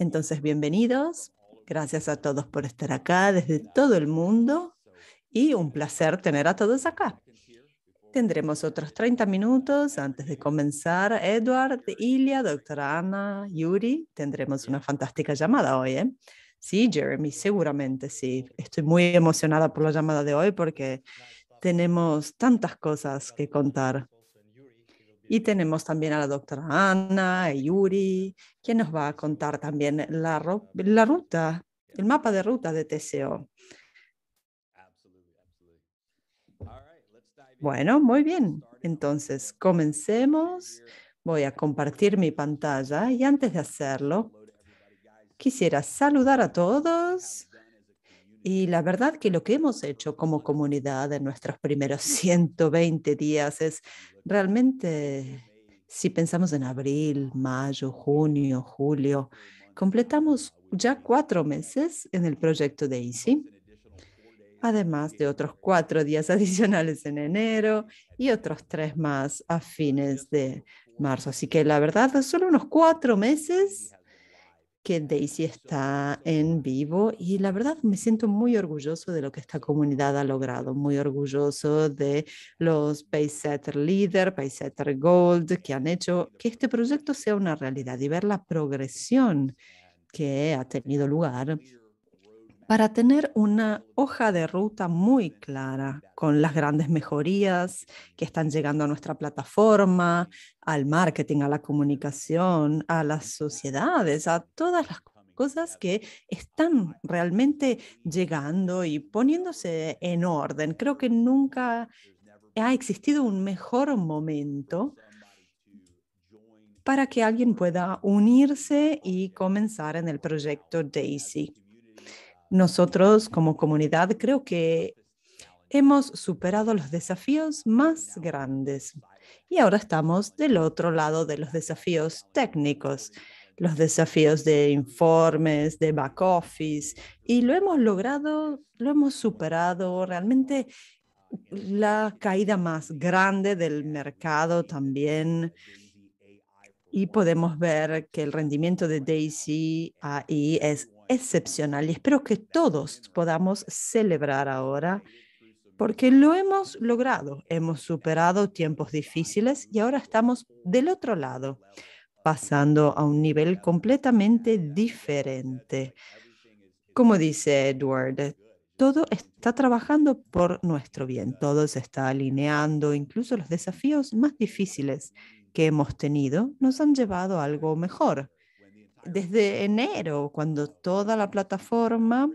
Entonces, bienvenidos. Gracias a todos por estar acá desde todo el mundo y un placer tener a todos acá. Tendremos otros 30 minutos antes de comenzar. Edward, Ilia, doctora Ana, Yuri, tendremos una fantástica llamada hoy. ¿eh? Sí, Jeremy, seguramente sí. Estoy muy emocionada por la llamada de hoy porque tenemos tantas cosas que contar. Y tenemos también a la doctora Ana, y Yuri, quien nos va a contar también la, la ruta, el mapa de ruta de TCO. Bueno, muy bien. Entonces, comencemos. Voy a compartir mi pantalla y antes de hacerlo, quisiera saludar a todos y la verdad que lo que hemos hecho como comunidad en nuestros primeros 120 días es realmente, si pensamos en abril, mayo, junio, julio, completamos ya cuatro meses en el proyecto de EASY, además de otros cuatro días adicionales en enero y otros tres más a fines de marzo. Así que la verdad, solo unos cuatro meses que Daisy está en vivo y la verdad me siento muy orgulloso de lo que esta comunidad ha logrado, muy orgulloso de los Paysetter Leader, Paysetter Gold, que han hecho que este proyecto sea una realidad y ver la progresión que ha tenido lugar para tener una hoja de ruta muy clara con las grandes mejorías que están llegando a nuestra plataforma, al marketing, a la comunicación, a las sociedades, a todas las cosas que están realmente llegando y poniéndose en orden. Creo que nunca ha existido un mejor momento para que alguien pueda unirse y comenzar en el proyecto DAISY. Nosotros como comunidad creo que hemos superado los desafíos más grandes y ahora estamos del otro lado de los desafíos técnicos, los desafíos de informes, de back office y lo hemos logrado, lo hemos superado realmente la caída más grande del mercado también y podemos ver que el rendimiento de Daisy ahí es excepcional y espero que todos podamos celebrar ahora porque lo hemos logrado, hemos superado tiempos difíciles y ahora estamos del otro lado, pasando a un nivel completamente diferente. Como dice Edward, todo está trabajando por nuestro bien, todo se está alineando, incluso los desafíos más difíciles que hemos tenido nos han llevado a algo mejor desde enero, cuando toda la plataforma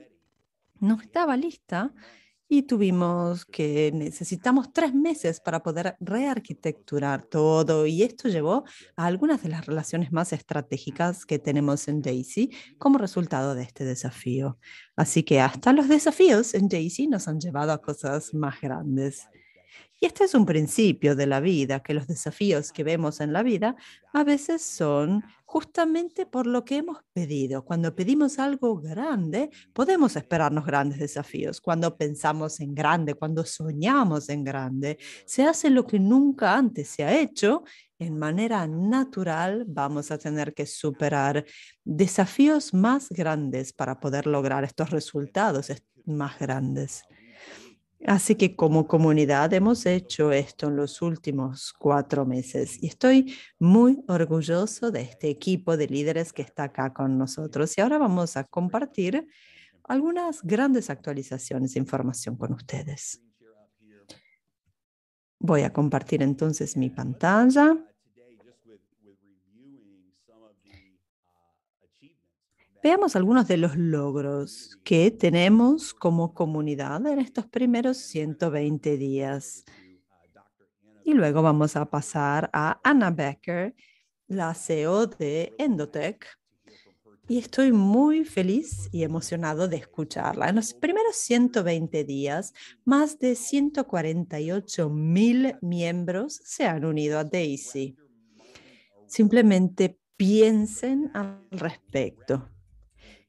no estaba lista y tuvimos que necesitamos tres meses para poder rearquitecturar todo y esto llevó a algunas de las relaciones más estratégicas que tenemos en Daisy como resultado de este desafío. Así que hasta los desafíos en Daisy nos han llevado a cosas más grandes. Y este es un principio de la vida, que los desafíos que vemos en la vida a veces son justamente por lo que hemos pedido. Cuando pedimos algo grande, podemos esperarnos grandes desafíos. Cuando pensamos en grande, cuando soñamos en grande, se hace lo que nunca antes se ha hecho en manera natural vamos a tener que superar desafíos más grandes para poder lograr estos resultados más grandes. Así que como comunidad hemos hecho esto en los últimos cuatro meses y estoy muy orgulloso de este equipo de líderes que está acá con nosotros. Y ahora vamos a compartir algunas grandes actualizaciones e información con ustedes. Voy a compartir entonces mi pantalla. Veamos algunos de los logros que tenemos como comunidad en estos primeros 120 días. Y luego vamos a pasar a Anna Becker, la CEO de Endotech. Y estoy muy feliz y emocionado de escucharla. En los primeros 120 días, más de 148 mil miembros se han unido a Daisy. Simplemente piensen al respecto.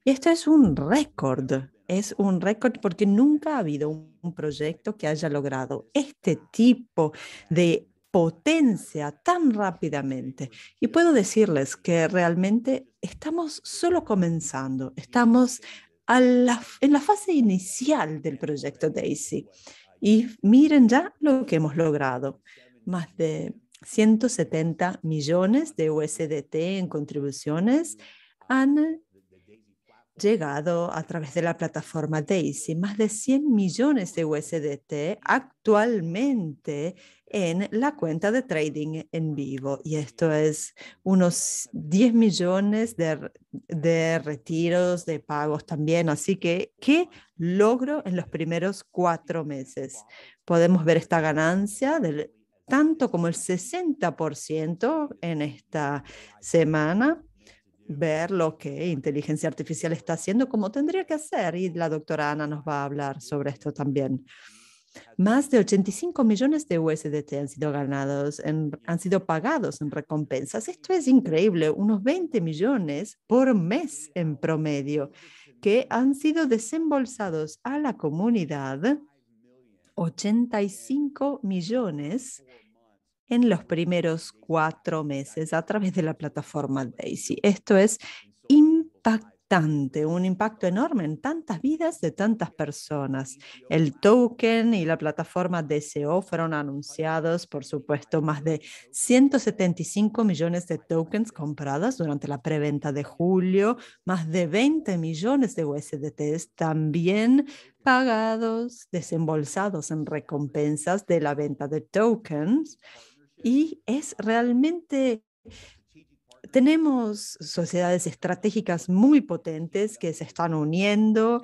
Y esto es un récord, es un récord porque nunca ha habido un proyecto que haya logrado este tipo de potencia tan rápidamente. Y puedo decirles que realmente estamos solo comenzando, estamos en la fase inicial del proyecto DAISY. Y miren ya lo que hemos logrado. Más de 170 millones de USDT en contribuciones han llegado a través de la plataforma Daisy más de 100 millones de USDT actualmente en la cuenta de trading en vivo. Y esto es unos 10 millones de, retiros, de pagos también. Así que, ¿qué logro en los primeros cuatro meses? Podemos ver esta ganancia del tanto como el 60% en esta semana ver lo que inteligencia artificial está haciendo como tendría que hacer y la doctora Ana nos va a hablar sobre esto también. Más de 85 millones de USDT han sido ganados, han sido pagados en recompensas. Esto es increíble, unos 20 millones por mes en promedio que han sido desembolsados a la comunidad. 85 millones en los primeros cuatro meses a través de la plataforma Daisy. Esto es impactante, un impacto enorme en tantas vidas de tantas personas. El token y la plataforma DCO fueron anunciados, por supuesto, más de 175 millones de tokens compradas durante la preventa de julio, más de 20 millones de USDTs también pagados, desembolsados en recompensas de la venta de tokens y es realmente, tenemos sociedades estratégicas muy potentes que se están uniendo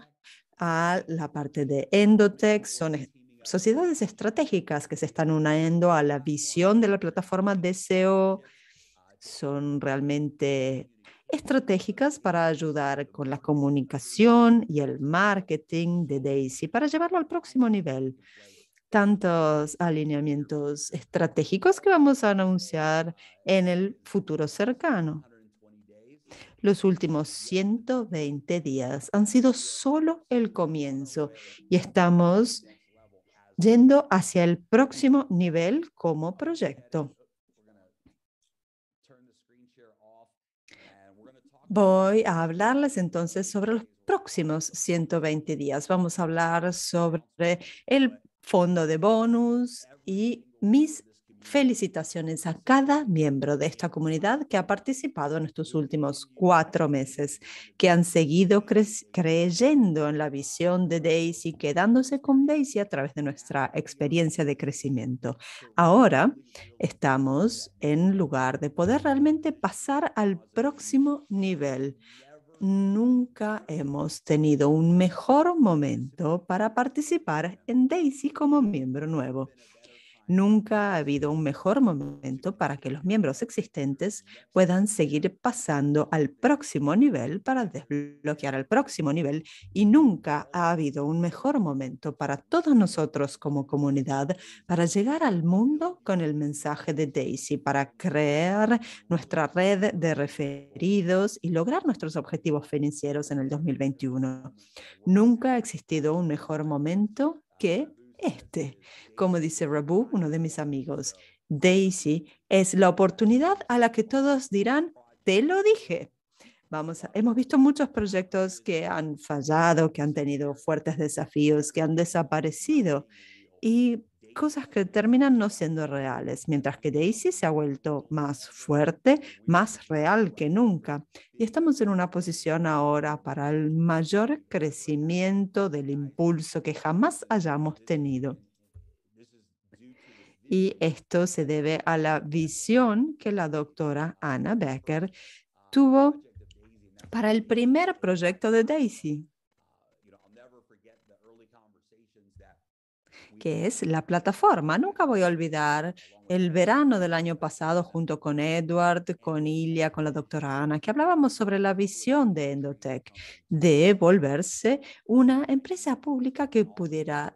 a la parte de Endotech, son sociedades estratégicas que se están uniendo a la visión de la plataforma DCO, e son realmente estratégicas para ayudar con la comunicación y el marketing de Daisy para llevarlo al próximo nivel tantos alineamientos estratégicos que vamos a anunciar en el futuro cercano. Los últimos 120 días han sido solo el comienzo y estamos yendo hacia el próximo nivel como proyecto. Voy a hablarles entonces sobre los próximos 120 días. Vamos a hablar sobre el fondo de bonus y mis felicitaciones a cada miembro de esta comunidad que ha participado en estos últimos cuatro meses, que han seguido creyendo en la visión de Daisy, quedándose con Daisy a través de nuestra experiencia de crecimiento. Ahora estamos en lugar de poder realmente pasar al próximo nivel nunca hemos tenido un mejor momento para participar en Daisy como miembro nuevo. Nunca ha habido un mejor momento para que los miembros existentes puedan seguir pasando al próximo nivel para desbloquear al próximo nivel y nunca ha habido un mejor momento para todos nosotros como comunidad para llegar al mundo con el mensaje de Daisy, para crear nuestra red de referidos y lograr nuestros objetivos financieros en el 2021. Nunca ha existido un mejor momento que este. Como dice Rabu, uno de mis amigos, Daisy es la oportunidad a la que todos dirán, te lo dije. Vamos hemos visto muchos proyectos que han fallado, que han tenido fuertes desafíos, que han desaparecido. Y cosas que terminan no siendo reales, mientras que Daisy se ha vuelto más fuerte, más real que nunca. Y estamos en una posición ahora para el mayor crecimiento del impulso que jamás hayamos tenido. Y esto se debe a la visión que la doctora Anna Becker tuvo para el primer proyecto de Daisy, que es la plataforma. Nunca voy a olvidar el verano del año pasado junto con Edward, con Ilia, con la doctora Ana, que hablábamos sobre la visión de Endotech, de volverse una empresa pública que pudiera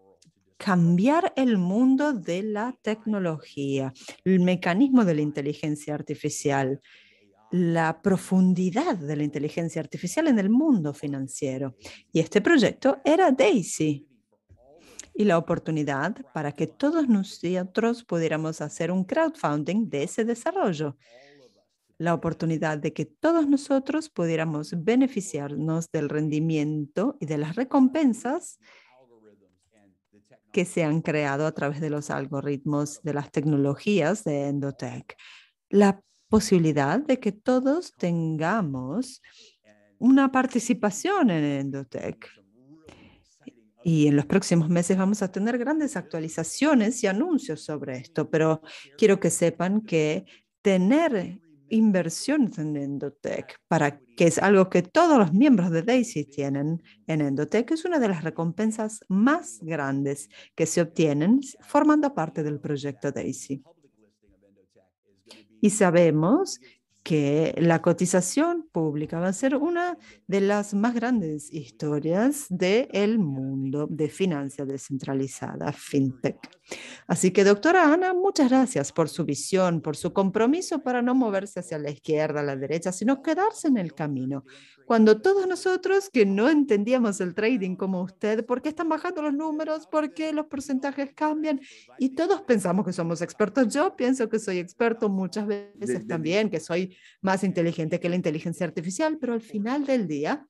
cambiar el mundo de la tecnología, el mecanismo de la inteligencia artificial la profundidad de la inteligencia artificial en el mundo financiero. Y este proyecto era DAISY, y la oportunidad para que todos nosotros pudiéramos hacer un crowdfunding de ese desarrollo. La oportunidad de que todos nosotros pudiéramos beneficiarnos del rendimiento y de las recompensas que se han creado a través de los algoritmos de las tecnologías de Endotech. La posibilidad de que todos tengamos una participación en Endotech y en los próximos meses vamos a tener grandes actualizaciones y anuncios sobre esto, pero quiero que sepan que tener inversiones en Endotech, para que es algo que todos los miembros de DAISY tienen en Endotech, es una de las recompensas más grandes que se obtienen formando parte del proyecto DAISY. Y sabemos que la cotización pública va a ser una de las más grandes historias del mundo de finanzas descentralizadas, fintech. Así que, doctora Ana, muchas gracias por su visión, por su compromiso para no moverse hacia la izquierda, a la derecha, sino quedarse en el camino. Cuando todos nosotros que no entendíamos el trading como usted, ¿por qué están bajando los números? ¿Por qué los porcentajes cambian? Y todos pensamos que somos expertos. Yo pienso que soy experto muchas veces también, que soy más inteligente que la inteligencia artificial, pero al final del día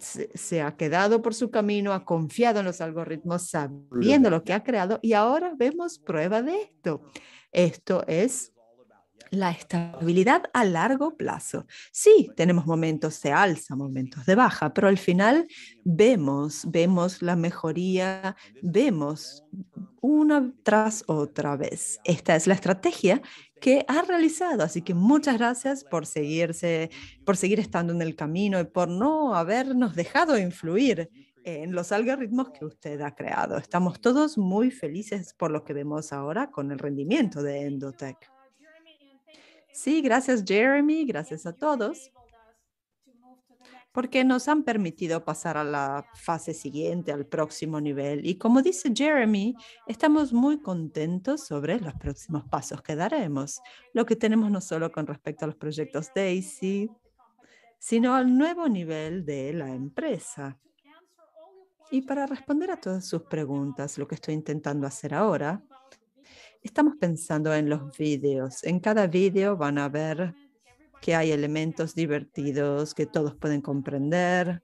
se, ha quedado por su camino, ha confiado en los algoritmos sabiendo lo que ha creado y ahora vemos prueba de esto. Esto es la estabilidad a largo plazo. Sí, tenemos momentos de alza, momentos de baja, pero al final vemos, vemos la mejoría, vemos una tras otra vez. Esta es la estrategia que ha realizado. Así que muchas gracias por seguirse, por seguir estando en el camino y por no habernos dejado influir en los algoritmos que usted ha creado. Estamos todos muy felices por lo que vemos ahora con el rendimiento de Endotech. Sí, gracias Jeremy, gracias a todos porque nos han permitido pasar a la fase siguiente, al próximo nivel. Y como dice Jeremy, estamos muy contentos sobre los próximos pasos que daremos, lo que tenemos no solo con respecto a los proyectos DAISY, sino al nuevo nivel de la empresa. Y para responder a todas sus preguntas, lo que estoy intentando hacer ahora, estamos pensando en los vídeos. En cada vídeo van a ver que hay elementos divertidos que todos pueden comprender.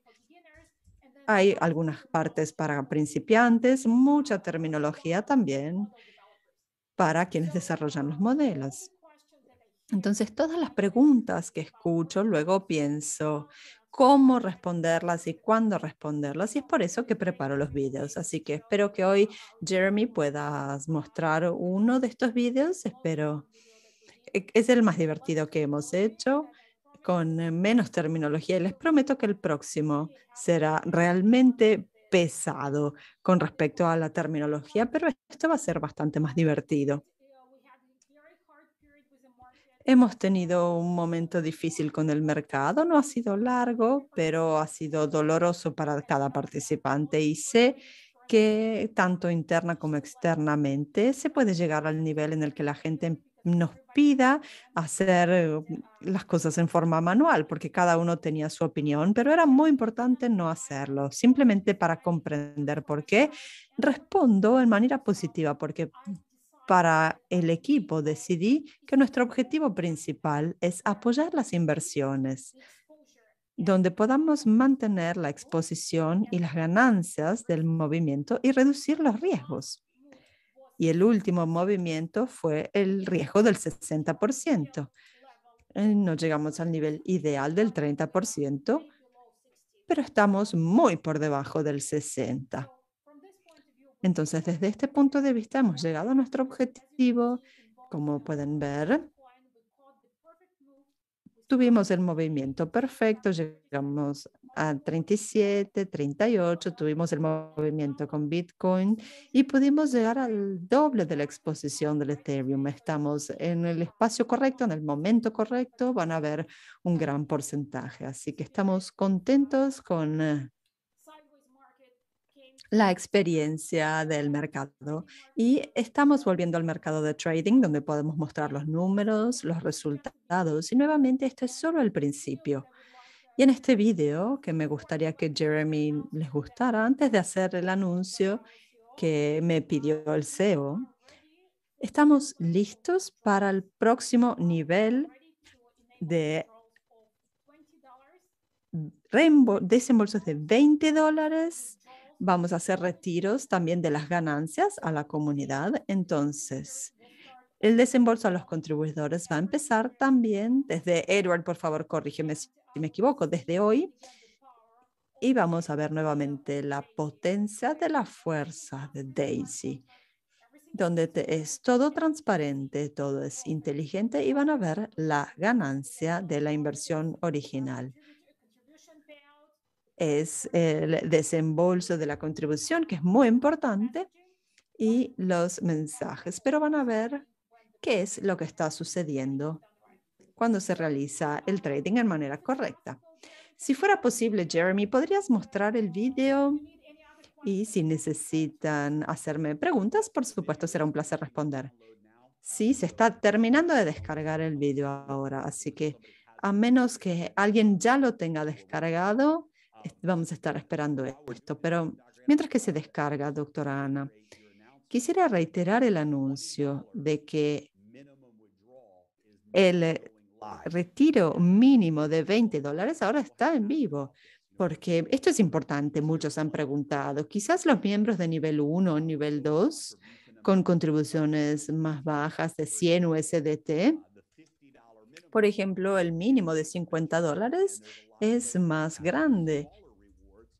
Hay algunas partes para principiantes, mucha terminología también para quienes desarrollan los modelos. Entonces, todas las preguntas que escucho, luego pienso cómo responderlas y cuándo responderlas. Y es por eso que preparo los videos. Así que espero que hoy, Jeremy, puedas mostrar uno de estos videos. Espero e-, es el más divertido que hemos hecho con eh, menos terminología y les prometo que el próximo será realmente pesado con respecto a la terminología, pero esto va a ser bastante más divertido. Hemos tenido un momento difícil con el mercado, no ha sido largo, pero ha sido doloroso para cada participante y sé que tanto interna como externamente se puede llegar al nivel en el que la gente nos pida hacer eh, las cosas en forma manual, porque cada uno tenía su opinión, pero era muy importante no hacerlo, simplemente para comprender por qué. Respondo en manera positiva, porque para el equipo decidí que nuestro objetivo principal es apoyar las inversiones donde podamos mantener la exposición y las ganancias del movimiento y reducir los riesgos y el último movimiento fue el riesgo del 60%. Eh, no llegamos al nivel ideal del 30%, pero estamos muy por debajo del 60%. Entonces, desde este punto de vista, hemos llegado a nuestro objetivo. Como pueden ver, tuvimos el movimiento perfecto, llegamos a 37, 38, tuvimos el movimiento con Bitcoin y pudimos llegar al doble de la exposición del Ethereum. Estamos en el espacio correcto, en el momento correcto, van a ver un gran porcentaje. Así que estamos contentos con eh, la experiencia del mercado y estamos volviendo al mercado de trading donde podemos mostrar los números, los resultados y nuevamente este es solo el principio. Y en este video, que me gustaría que Jeremy les gustara, antes de hacer el anuncio que me pidió el CEO, estamos listos para el próximo nivel de desembolsos de 20 dólares. Vamos a hacer retiros también de las ganancias a la comunidad. Entonces, el desembolso a los contribuidores va a empezar también desde, Edward, por favor, corrígeme si me equivoco, desde hoy. Y vamos a ver nuevamente la potencia de la fuerza de Daisy, donde es todo transparente, todo es inteligente y van a ver la ganancia de la inversión original es el desembolso de la contribución, que es muy importante, y los mensajes. Pero van a ver qué es lo que está sucediendo cuando se realiza el trading en manera correcta. Si fuera posible, Jeremy, ¿podrías mostrar el video? Y si necesitan hacerme preguntas, por supuesto, será un placer responder. Sí, se está terminando de descargar el video ahora, así que a menos que alguien ya lo tenga descargado, vamos a estar esperando esto. Pero mientras que se descarga, doctora Ana, quisiera reiterar el anuncio de que el eh, retiro mínimo de 20 dólares ahora está en vivo, porque esto es importante, muchos han preguntado. Quizás los miembros de nivel 1 o nivel 2 con contribuciones más bajas de 100 USDT, por ejemplo, el mínimo de 50 dólares es más grande.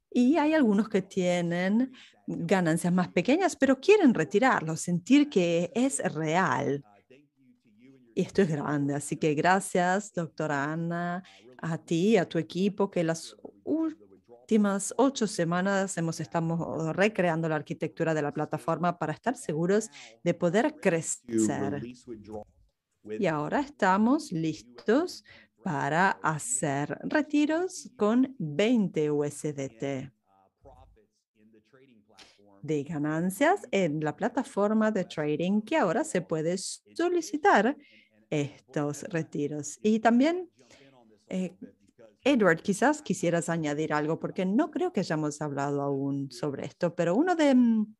Y hay algunos que tienen ganancias más pequeñas, pero quieren retirarlo, sentir que es real y esto es grande, así que gracias, doctora Ana, a ti a tu equipo que las últimas ocho semanas hemos estamos recreando la arquitectura de la plataforma para estar seguros de poder crecer. Y ahora estamos listos para hacer retiros con 20 USDT de ganancias en la plataforma de trading que ahora se puede solicitar estos retiros. Y también, eh, Edward, quizás quisieras añadir algo, porque no creo que hayamos hablado aún sobre esto, pero uno de mm,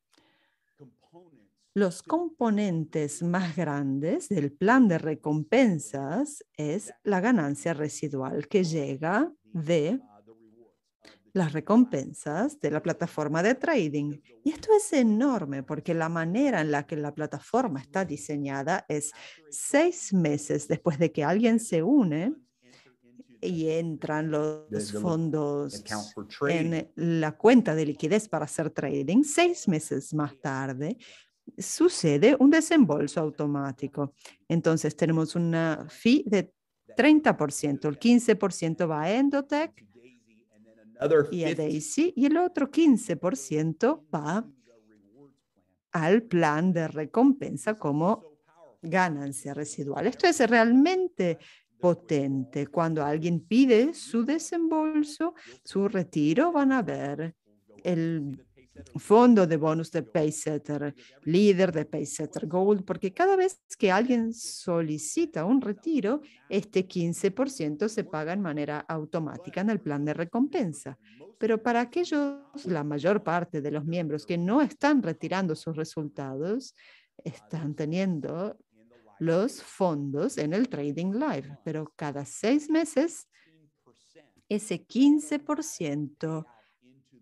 los componentes más grandes del plan de recompensas es la ganancia residual que llega de las recompensas de la plataforma de trading. Y esto es enorme porque la manera en la que la plataforma está diseñada es seis meses después de que alguien se une y entran los fondos en la cuenta de liquidez para hacer trading, seis meses más tarde sucede un desembolso automático. Entonces tenemos una fee de 30%, el 15% va a Endotech, y y el otro 15% va al plan de recompensa como ganancia residual. Esto es realmente potente. Cuando alguien pide su desembolso, su retiro, van a ver el fondo de bonus de Paysetter, líder de Paysetter Gold, porque cada vez que alguien solicita un retiro, este 15% se paga en manera automática en el plan de recompensa. Pero para aquellos, la mayor parte de los miembros que no están retirando sus resultados, están teniendo los fondos en el Trading Live, pero cada seis meses ese 15%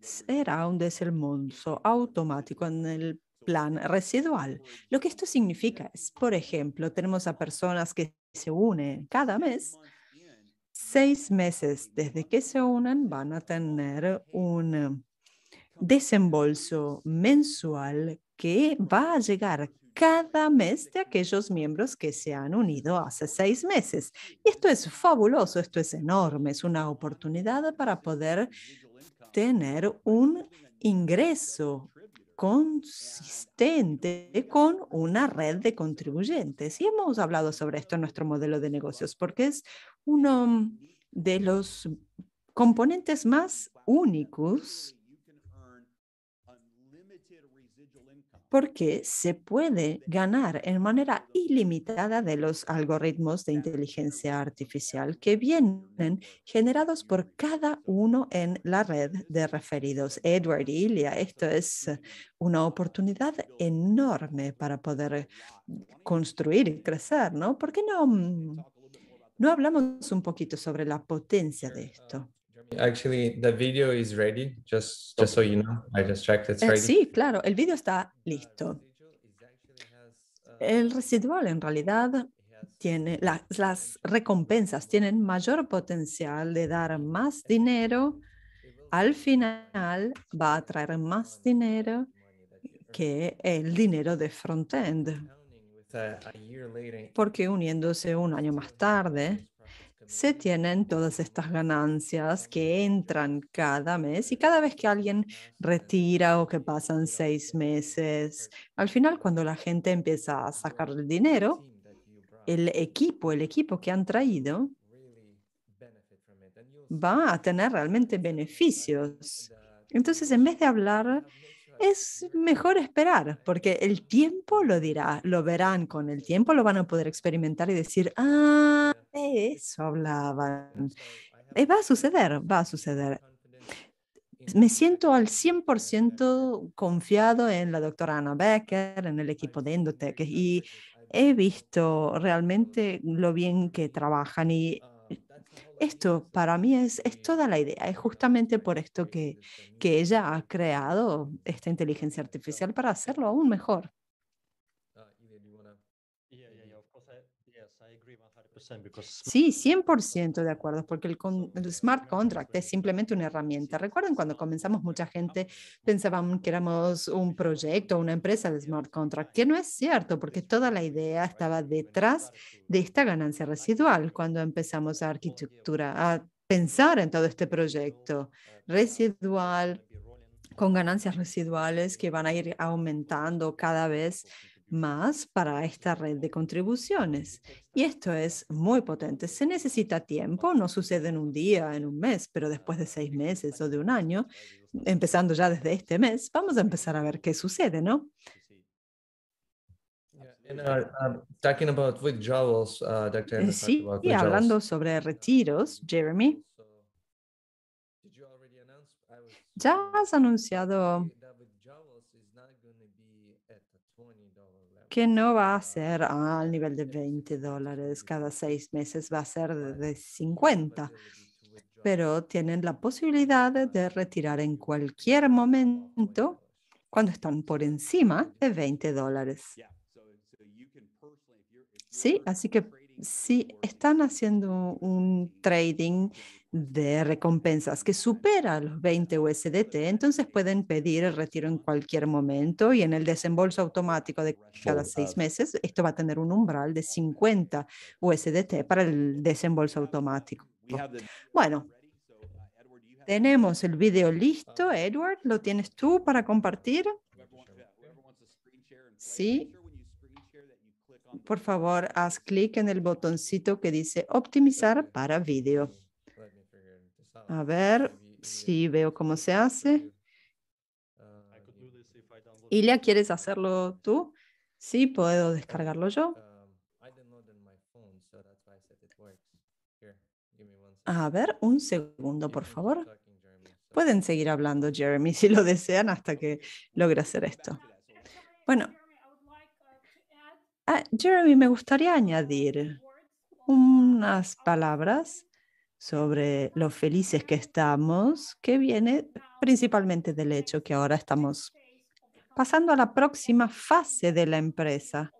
será un desembolso automático en el plan residual. Lo que esto significa es, por ejemplo, tenemos a personas que se unen cada mes. Seis meses desde que se unen van a tener un desembolso mensual que va a llegar cada mes de aquellos miembros que se han unido hace seis meses. Y esto es fabuloso, esto es enorme, es una oportunidad para poder tener un ingreso consistente con una red de contribuyentes. Y hemos hablado sobre esto en nuestro modelo de negocios porque es uno de los componentes más únicos porque se puede ganar en manera ilimitada de los algoritmos de inteligencia artificial que vienen generados por cada uno en la red de referidos. Edward y Ilya, esto es una oportunidad enorme para poder construir y crecer, ¿no? ¿Por qué no, mm, no hablamos un poquito sobre la potencia de esto? Actually, sí, claro, el video está listo. El residual en realidad tiene las recompensas tienen mayor potencial de dar más dinero. Al final va a traer más dinero que el dinero de frontend. Porque uniéndose un año más tarde, se tienen todas estas ganancias que entran cada mes y cada vez que alguien retira o que pasan seis meses, al final cuando la gente empieza a sacar el dinero, el equipo, el equipo que han traído va a tener realmente beneficios. Entonces, en vez de hablar es mejor esperar, porque el tiempo lo dirá, lo verán con el tiempo, lo van a poder experimentar y decir, ah, de eso hablaban. Eh, va a suceder, va a suceder. Me siento al 100% confiado en la doctora Ana Becker, en el equipo de Endotech y he visto realmente lo bien que trabajan y esto para mí es, toda la idea, es justamente por esto que ella ha creado esta inteligencia artificial para hacerlo aún mejor. Sí, 100% de acuerdo, porque el, smart contract es simplemente una herramienta. Recuerden cuando comenzamos, mucha gente pensaba que éramos un proyecto, una empresa de smart contract, que no es cierto, porque toda la idea estaba detrás de esta ganancia residual cuando empezamos a arquitectura, a pensar en todo este proyecto residual con ganancias residuales que van a ir aumentando cada vez más para esta red de contribuciones. Y esto es muy potente. Se necesita tiempo, no sucede en un día, en un mes, pero después de seis meses o de un año, empezando ya desde este mes, vamos a empezar a ver qué sucede, ¿no? Uh, um, uh, eh, sí, y hablando sobre retiros, Jeremy, ya has anunciado que no va a ser al nivel de 20 dólares cada seis meses, va a ser de 50, pero tienen la posibilidad de retirar en cualquier momento cuando están por encima de 20 dólares. Sí, así que si están haciendo un trading de recompensas que supera los 20 USDT, entonces pueden pedir el retiro en cualquier momento y en el desembolso automático de cada seis meses, esto va a tener un umbral de 50 USDT para el desembolso automático. Bueno, uh, tenemos el video listo, uh, Edward, ¿lo tienes tú para compartir? Sí. Por favor, haz clic en el botoncito que dice optimizar para video. A ver si veo cómo se hace. Ilya, ¿quieres hacerlo tú? Sí, puedo descargarlo yo. A ver, un segundo, por favor. Pueden seguir hablando, Jeremy, si lo desean, hasta que logre hacer esto. Bueno, ah, Jeremy, me gustaría añadir unas palabras sobre lo felices que estamos, que viene principalmente del hecho que ahora estamos pasando a la próxima fase de la empresa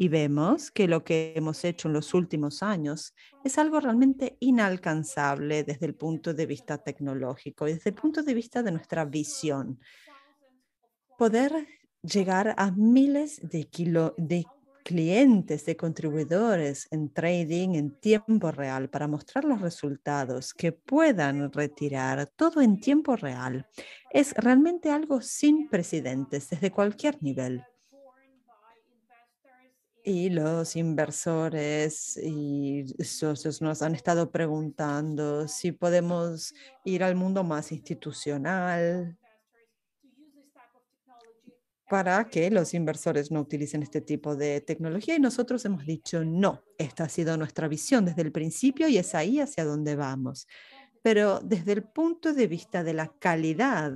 y vemos que lo que hemos hecho en los últimos años es algo realmente inalcanzable desde el punto de vista tecnológico y desde el punto de vista de nuestra visión. Poder llegar a miles de, kilo, de clientes, de contribuidores en trading en tiempo real para mostrar los resultados que puedan retirar todo en tiempo real. Es realmente algo sin precedentes desde cualquier nivel. Y los inversores y socios nos han estado preguntando si podemos ir al mundo más institucional, para que los inversores no utilicen este tipo de tecnología y nosotros hemos dicho no, esta ha sido nuestra visión desde el principio y es ahí hacia donde vamos. Pero desde el punto de vista de la calidad,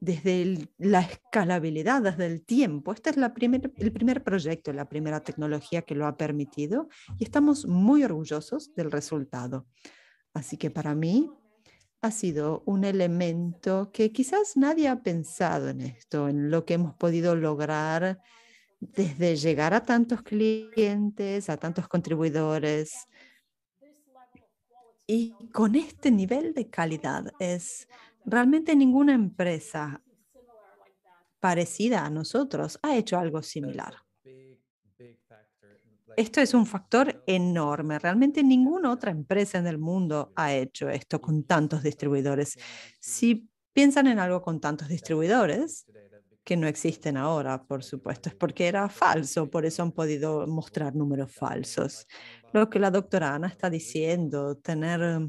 desde la escalabilidad, desde el tiempo, este es el primer proyecto, la primera tecnología que lo ha permitido y estamos muy orgullosos del resultado. Así que para mí ha sido un elemento que quizás nadie ha pensado en esto, en lo que hemos podido lograr desde llegar a tantos clientes, a tantos contribuidores. Y con este nivel de calidad es realmente ninguna empresa parecida a nosotros ha hecho algo similar. Esto es un factor enorme. Realmente ninguna otra empresa en el mundo ha hecho esto con tantos distribuidores. Si piensan en algo con tantos distribuidores, que no existen ahora, por supuesto, es porque era falso, por eso han podido mostrar números falsos. Lo que la doctora Ana está diciendo, tener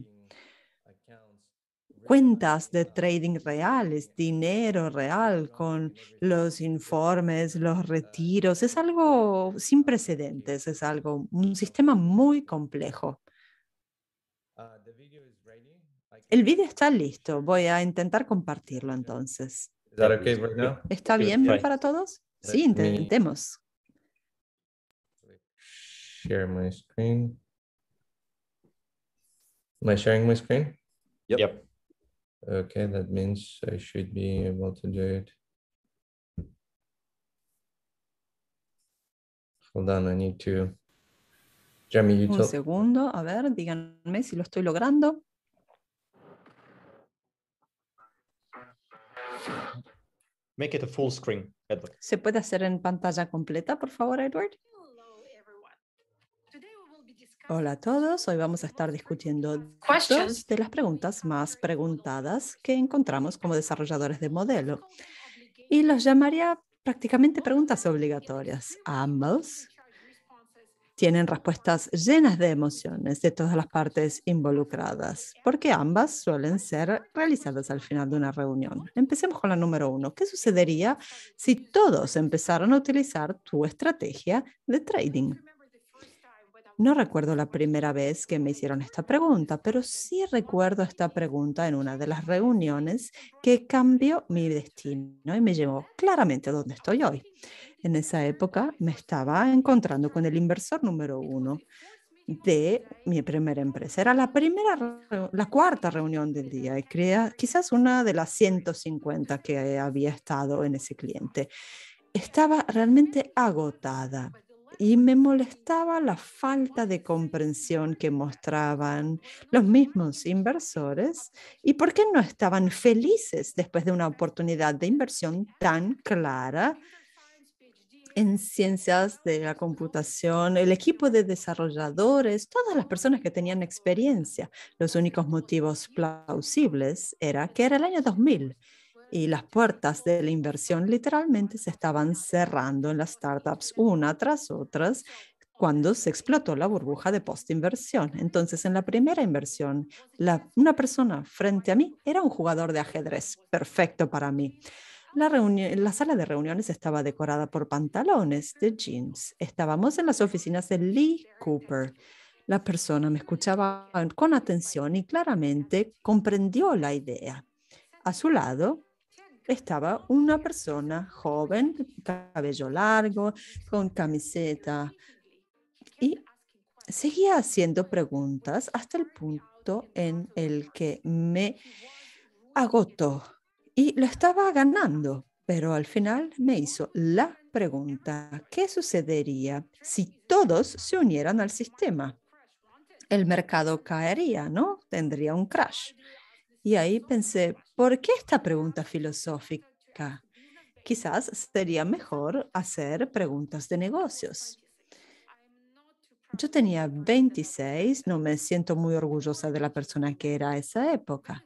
cuentas de trading reales, dinero real con los informes, los retiros. Es algo sin precedentes, es algo, un sistema muy complejo. Ah, El vídeo está listo, voy a intentar compartirlo entonces. ¿Está bien para todos? Sí, intentemos. Share my screen. Am sharing my screen? Okay, that means I should be able to do it. Hold on, I need to. Jamie, you Un segundo, a ver, díganme si lo estoy logrando. Make it a full screen, Edward. ¿Se puede hacer en pantalla completa, por favor, Edward? Hola a todos, hoy vamos a estar discutiendo dos de las preguntas más preguntadas que encontramos como desarrolladores de modelo. Y los llamaría prácticamente preguntas obligatorias. Ambos tienen respuestas llenas de emociones de todas las partes involucradas, porque ambas suelen ser realizadas al final de una reunión. Empecemos con la número uno. ¿Qué sucedería si todos empezaron a utilizar tu estrategia de trading? No recuerdo la primera vez que me hicieron esta pregunta, pero sí recuerdo esta pregunta en una de las reuniones que cambió mi destino y me llevó claramente a donde estoy hoy. En esa época me estaba encontrando con el inversor número uno de mi primera empresa. Era la cuarta reunión del día y quizás una de las 150 que había estado en ese cliente. Estaba realmente agotada y me molestaba la falta de comprensión que mostraban los mismos inversores y por qué no estaban felices después de una oportunidad de inversión tan clara en ciencias de la computación, el equipo de desarrolladores, todas las personas que tenían experiencia. Los únicos motivos plausibles era que era el año 2000 y las puertas de la inversión literalmente se estaban cerrando en las startups una tras otras cuando se explotó la burbuja de postinversión. Entonces, en la primera inversión, una persona frente a mí era un jugador de ajedrez, perfecto para mí. La, la, sala de reuniones estaba decorada por pantalones de jeans. Estábamos en las oficinas de Lee Cooper. La persona me escuchaba con atención y claramente comprendió la idea. A su lado, estaba una persona joven, cabello largo, con camiseta y seguía haciendo preguntas hasta el punto en el que me agotó y lo estaba ganando, pero al final me hizo la pregunta, ¿qué sucedería si todos se unieran al sistema? El mercado caería, ¿no? Tendría un crash. Y ahí pensé, ¿Por qué esta pregunta filosófica? Quizás sería mejor hacer preguntas de negocios. Yo tenía 26, no me siento muy orgullosa de la persona que era esa época,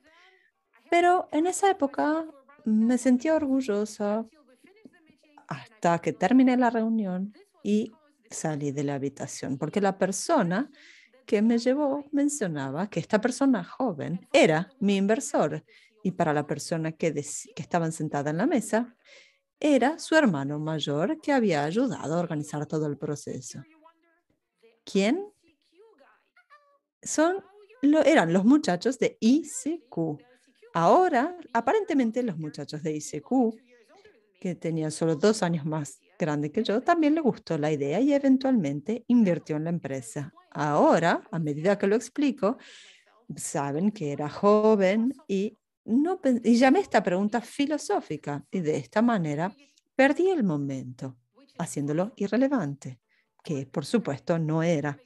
pero en esa época me sentía orgullosa hasta que terminé la reunión y salí de la habitación, porque la persona que me llevó mencionaba que esta persona joven era mi inversor y para la persona que, que estaban sentada en la mesa, era su hermano mayor que había ayudado a organizar todo el proceso. ¿Quién? Son, lo, eran los muchachos de ICQ. Ahora, aparentemente, los muchachos de ICQ, que tenían solo dos años más grande que yo, también le gustó la idea y eventualmente invirtió en la empresa. Ahora, a medida que lo explico, saben que era joven y y llamé esta pregunta filosófica y de esta manera perdí el momento, haciéndolo irrelevante, que por supuesto no era.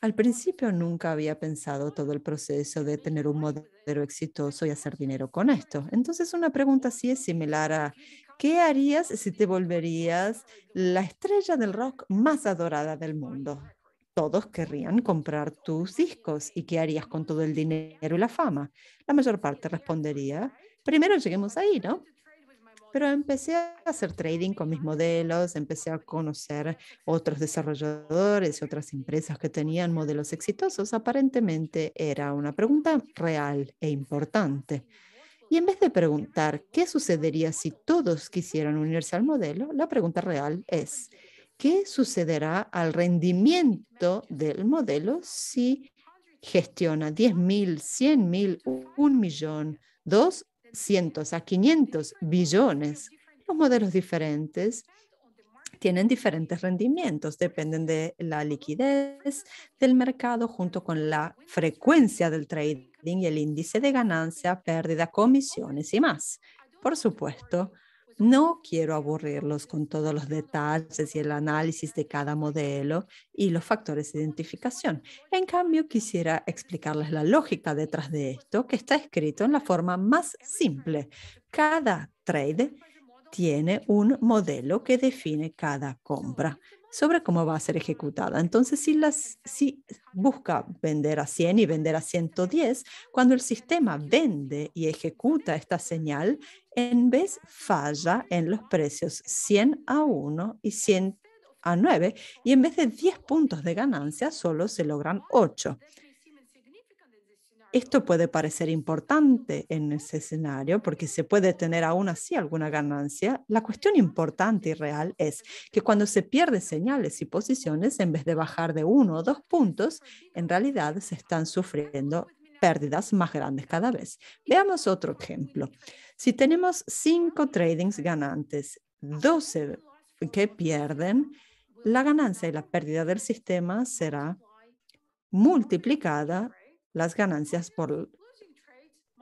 Al principio nunca había pensado todo el proceso de tener un modelo exitoso y hacer dinero con esto. Entonces una pregunta así es similar a ¿qué harías si te volverías la estrella del rock más adorada del mundo? todos querrían comprar tus discos. ¿Y qué harías con todo el dinero y la fama? La mayor parte respondería, primero lleguemos ahí, ¿no? Pero empecé a hacer trading con mis modelos, empecé a conocer otros desarrolladores y otras empresas que tenían modelos exitosos. Aparentemente era una pregunta real e importante. Y en vez de preguntar qué sucedería si todos quisieran unirse al modelo, la pregunta real es, ¿Qué sucederá al rendimiento del modelo si gestiona 10.000, 100.000, 1 millón, 200 a 500 billones? Los modelos diferentes tienen diferentes rendimientos, dependen de la liquidez del mercado junto con la frecuencia del trading y el índice de ganancia, pérdida, comisiones y más. Por supuesto, pues, no quiero aburrirlos con todos los detalles y el análisis de cada modelo y los factores de identificación. En cambio, quisiera explicarles la lógica detrás de esto, que está escrito en la forma más simple. Cada trade tiene un modelo que define cada compra sobre cómo va a ser ejecutada. Entonces, si, las, busca vender a 100 y vender a 110, cuando el sistema vende y ejecuta esta señal, en vez falla en los precios 100 a 1 y 100 a 9, y en vez de 10 puntos de ganancia, solo se logran 8. Esto puede parecer importante en ese escenario porque se puede tener aún así alguna ganancia. La cuestión importante y real es que cuando se pierden señales y posiciones, en vez de bajar de uno o dos puntos, en realidad se están sufriendo pérdidas más grandes cada vez. Veamos otro ejemplo. Si tenemos cinco tradings ganantes, 12 que pierden, la ganancia y la pérdida del sistema será multiplicada las ganancias por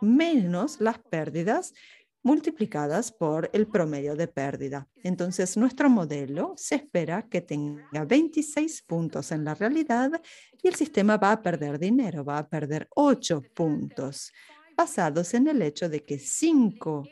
menos las pérdidas multiplicadas por el promedio de pérdida. Entonces, nuestro modelo se espera que tenga 26 puntos en la realidad y el sistema va a perder dinero, va a perder 8 puntos, basados en el hecho de que 5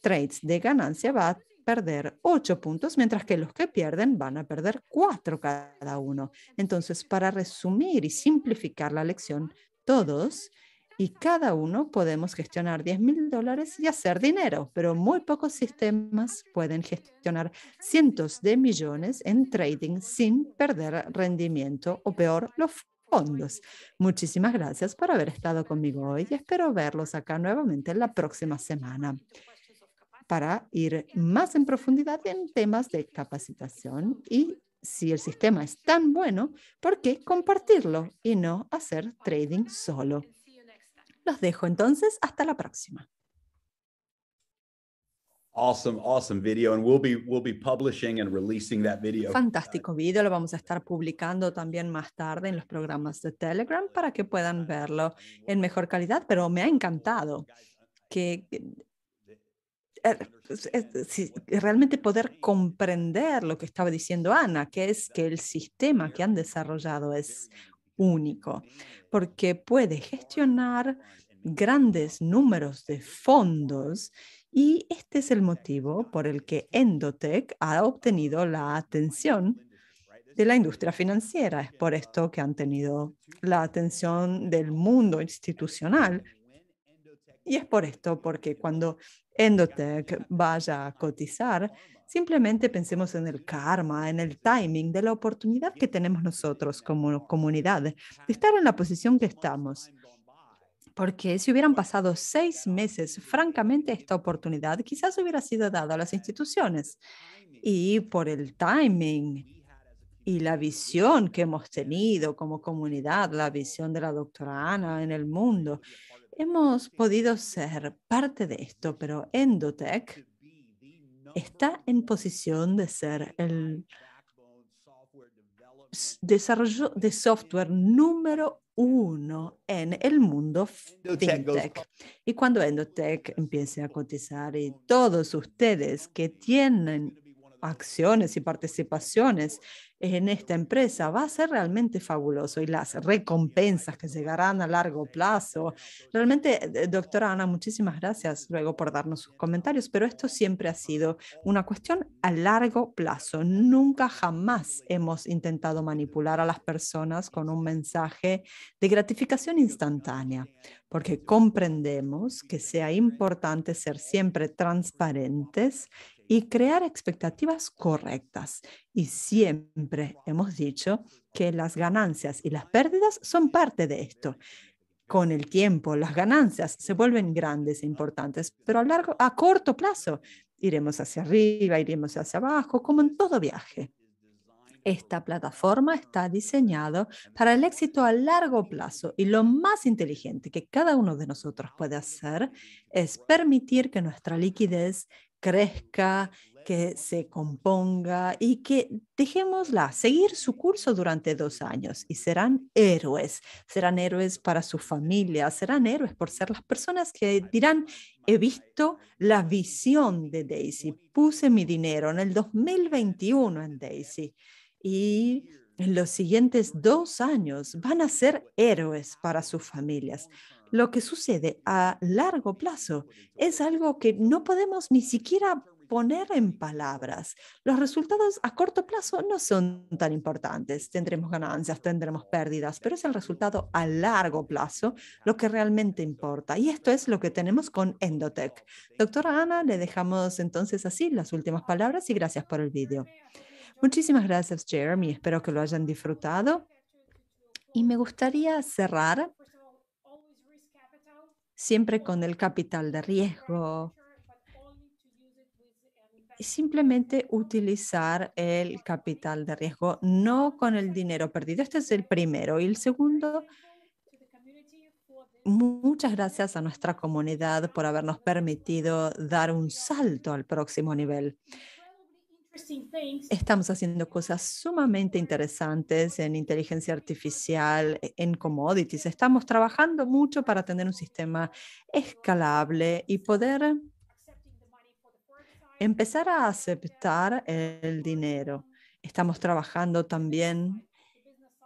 trades de ganancia va a perder 8 puntos, mientras que los que pierden van a perder 4 cada uno. Entonces, para resumir y simplificar la lección, todos y cada uno podemos gestionar 10 mil dólares y hacer dinero, pero muy pocos sistemas pueden gestionar cientos de millones en trading sin perder rendimiento o peor, los fondos. Muchísimas gracias por haber estado conmigo hoy y espero verlos acá nuevamente la próxima semana para ir más en profundidad en temas de capacitación y si el sistema es tan bueno, ¿por qué compartirlo y no hacer trading solo? Los dejo entonces hasta la próxima. Awesome, awesome video, be be publishing and releasing that video. Fantástico video, lo vamos a estar publicando también más tarde en los programas de Telegram para que puedan verlo en mejor calidad. Pero me ha encantado que eh, pues, eh, realmente poder comprender lo que estaba diciendo Ana, que es que el sistema que han desarrollado es único, porque puede gestionar grandes números de fondos y este es el motivo por el que Endotech ha obtenido la atención de la industria financiera. Es por esto que han tenido la atención del mundo institucional y es por esto, porque cuando Endotech vaya a cotizar, simplemente pensemos en el karma, en el timing de la oportunidad que tenemos nosotros como comunidad de estar en la posición que estamos. Porque si hubieran pasado seis meses, francamente, esta oportunidad quizás hubiera sido dada a las instituciones. Y por el timing y la visión que hemos tenido como comunidad, la visión de la doctora Ana en el mundo hemos podido ser parte de esto, pero Endotech está en posición de ser el desarrollo de software número uno en el mundo fintech. Y cuando Endotech empiece a cotizar y todos ustedes que tienen acciones y participaciones en esta empresa va a ser realmente fabuloso y las recompensas que llegarán a largo plazo. Realmente, eh, doctora Ana, muchísimas gracias luego por darnos sus comentarios, pero esto siempre ha sido una cuestión a largo plazo. Nunca jamás hemos intentado manipular a las personas con un mensaje de gratificación instantánea, porque comprendemos que sea importante ser siempre transparentes y crear expectativas correctas. Y siempre hemos dicho que las ganancias y las pérdidas son parte de esto. Con el tiempo, las ganancias se vuelven grandes e importantes, pero a, largo, a corto plazo iremos hacia arriba, iremos hacia abajo, como en todo viaje. Esta plataforma está diseñada para el éxito a largo plazo y lo más inteligente que cada uno de nosotros puede hacer es permitir que nuestra liquidez crezca, que se componga y que dejémosla seguir su curso durante dos años y serán héroes, serán héroes para su familia, serán héroes por ser las personas que dirán, he visto la visión de Daisy, puse mi dinero en el 2021 en Daisy y en los siguientes dos años van a ser héroes para sus familias lo que sucede a largo plazo es algo que no podemos ni siquiera poner en palabras. Los resultados a corto plazo no son tan importantes. Tendremos ganancias, tendremos pérdidas, pero es el resultado a largo plazo lo que realmente importa. Y esto es lo que tenemos con Endotech. Doctora Ana, le dejamos entonces así las últimas palabras y gracias por el vídeo. Muchísimas gracias, Jeremy. Espero que lo hayan disfrutado. Y me gustaría cerrar siempre con el capital de riesgo. Simplemente utilizar el capital de riesgo, no con el dinero perdido. Este es el primero. Y el segundo, muchas gracias a nuestra comunidad por habernos permitido dar un salto al próximo nivel. Estamos haciendo cosas sumamente interesantes en inteligencia artificial, e, en commodities. Estamos trabajando mucho para tener un sistema escalable y poder empezar a aceptar el dinero. Estamos trabajando también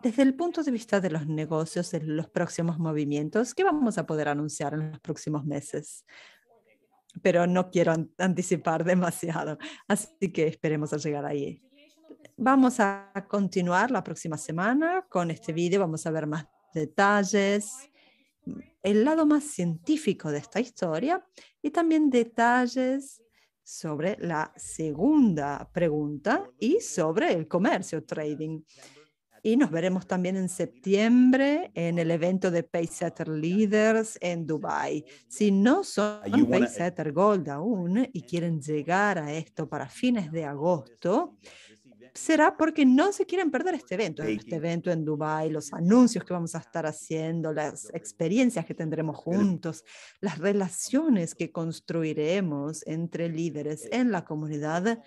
desde el punto de vista de los negocios, en los próximos movimientos que vamos a poder anunciar en los próximos meses pero no quiero anticipar demasiado, así que esperemos a llegar ahí. Vamos a continuar la próxima semana con este video, vamos a ver más detalles, el lado más científico de esta historia y también detalles sobre la segunda pregunta y sobre el comercio, trading. Y nos veremos también en septiembre en el evento de Paysetter Leaders en Dubai. Si no son eh, Paysetter Gold aún y quieren llegar a esto para fines de agosto, será porque no se quieren perder este evento, este evento en Dubai, los anuncios que vamos a estar haciendo, las experiencias que tendremos juntos, las relaciones que construiremos entre líderes en la comunidad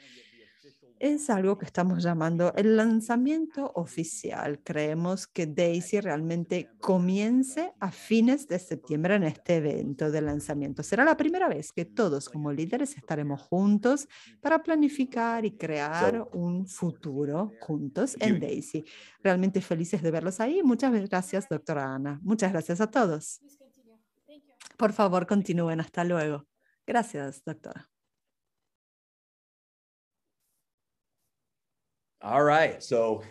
es algo que estamos llamando el lanzamiento oficial. Creemos que Daisy realmente comience a fines de septiembre en este evento de lanzamiento. Será la primera vez que todos como líderes estaremos juntos para planificar y crear un futuro juntos en Daisy. Realmente felices de verlos ahí. Muchas gracias, doctora Ana. Muchas gracias a todos. Por favor, continúen. Hasta luego. Gracias, doctora. All So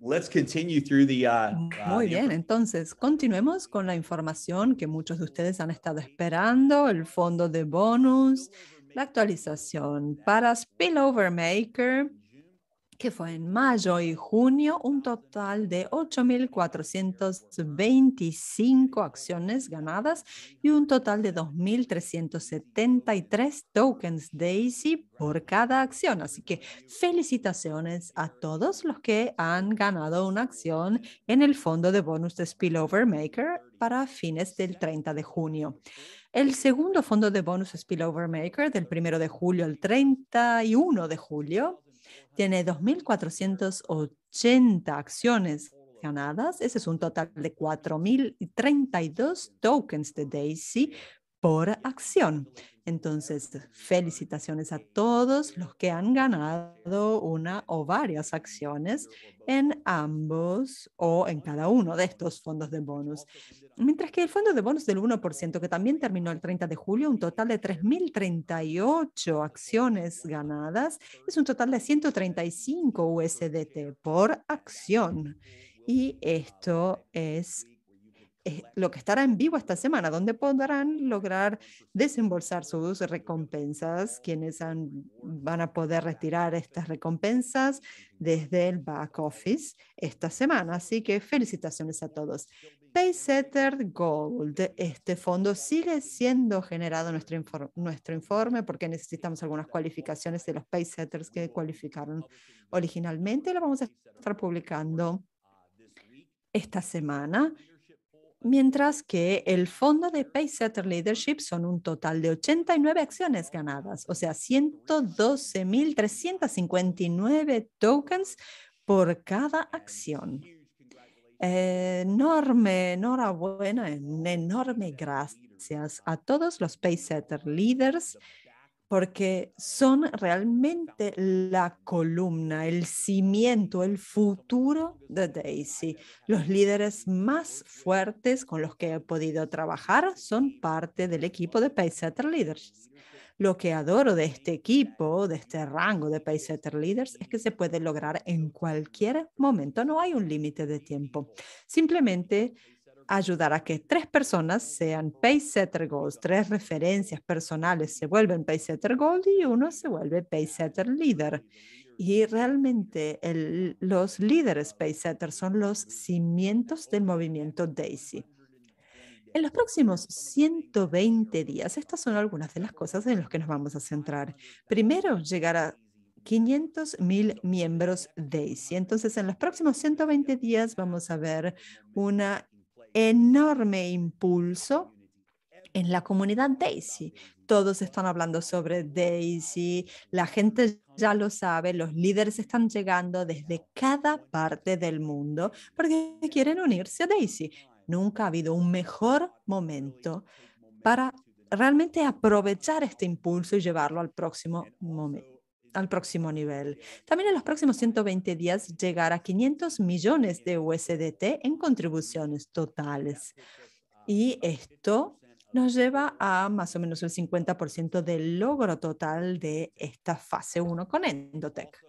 let's continue through the. Uh, Muy uh, bien. Entonces, continuemos con la información que muchos de ustedes han estado esperando: el fondo de bonus, la actualización para Spillover Maker que fue en mayo y junio un total de 8.425 acciones ganadas y un total de 2.373 tokens Daisy por cada acción. Así que felicitaciones a todos los que han ganado una acción en el fondo de bonus de Spillover Maker para fines del 30 de junio. El segundo fondo de bonus Spillover Maker del 1 de julio al 31 de julio tiene 2.480 acciones ganadas. Ese es un total de 4.032 tokens de Daisy por acción. Entonces, felicitaciones a todos los que han ganado una o varias acciones en ambos o en cada uno de estos fondos de bonus. Mientras que el fondo de bonus del 1%, que también terminó el 30 de julio, un total de 3.038 acciones ganadas, es un total de 135 USDT por acción. Y esto es lo que estará en vivo esta semana, donde podrán lograr desembolsar sus recompensas, quienes han, van a poder retirar estas recompensas desde el back office esta semana. Así que felicitaciones a todos. Paysetter Gold, este fondo sigue siendo generado nuestro, nuestro informe porque necesitamos algunas cualificaciones de los paysetters que cualificaron originalmente. Lo vamos a estar publicando esta semana mientras que el fondo de Paysetter Leadership son un total de 89 acciones ganadas, o sea, 112.359 tokens por cada acción. Enorme, enhorabuena, enorme gracias a todos los Paysetter Leaders porque son realmente la columna, el cimiento, el futuro de Daisy. Los líderes más fuertes con los que he podido trabajar son parte del equipo de Paysetter Leaders. Lo que adoro de este equipo, de este rango de Paysetter Leaders, es que se puede lograr en cualquier momento. No hay un límite de tiempo. Simplemente ayudar a que tres personas sean Paysetter Goals, tres referencias personales se vuelven Paysetter gold y uno se vuelve Paysetter Leader. Y realmente los líderes Paysetter son los cimientos del movimiento DAISY. En los próximos 120 días, estas son algunas de las cosas en las que nos vamos a centrar. Primero, llegar a 500 mil miembros DAISY. Entonces, en los próximos 120 días vamos a ver una enorme impulso en la comunidad Daisy. Todos están hablando sobre Daisy, la gente ya lo sabe, los líderes están llegando desde cada parte del mundo porque quieren unirse a Daisy. Nunca ha habido un mejor momento para realmente aprovechar este impulso y llevarlo al próximo momento al próximo nivel. También en los próximos 120 días llegar a 500 millones de USDT en contribuciones totales. Y esto nos lleva a más o menos el 50% del logro total de esta fase 1 con Endotech.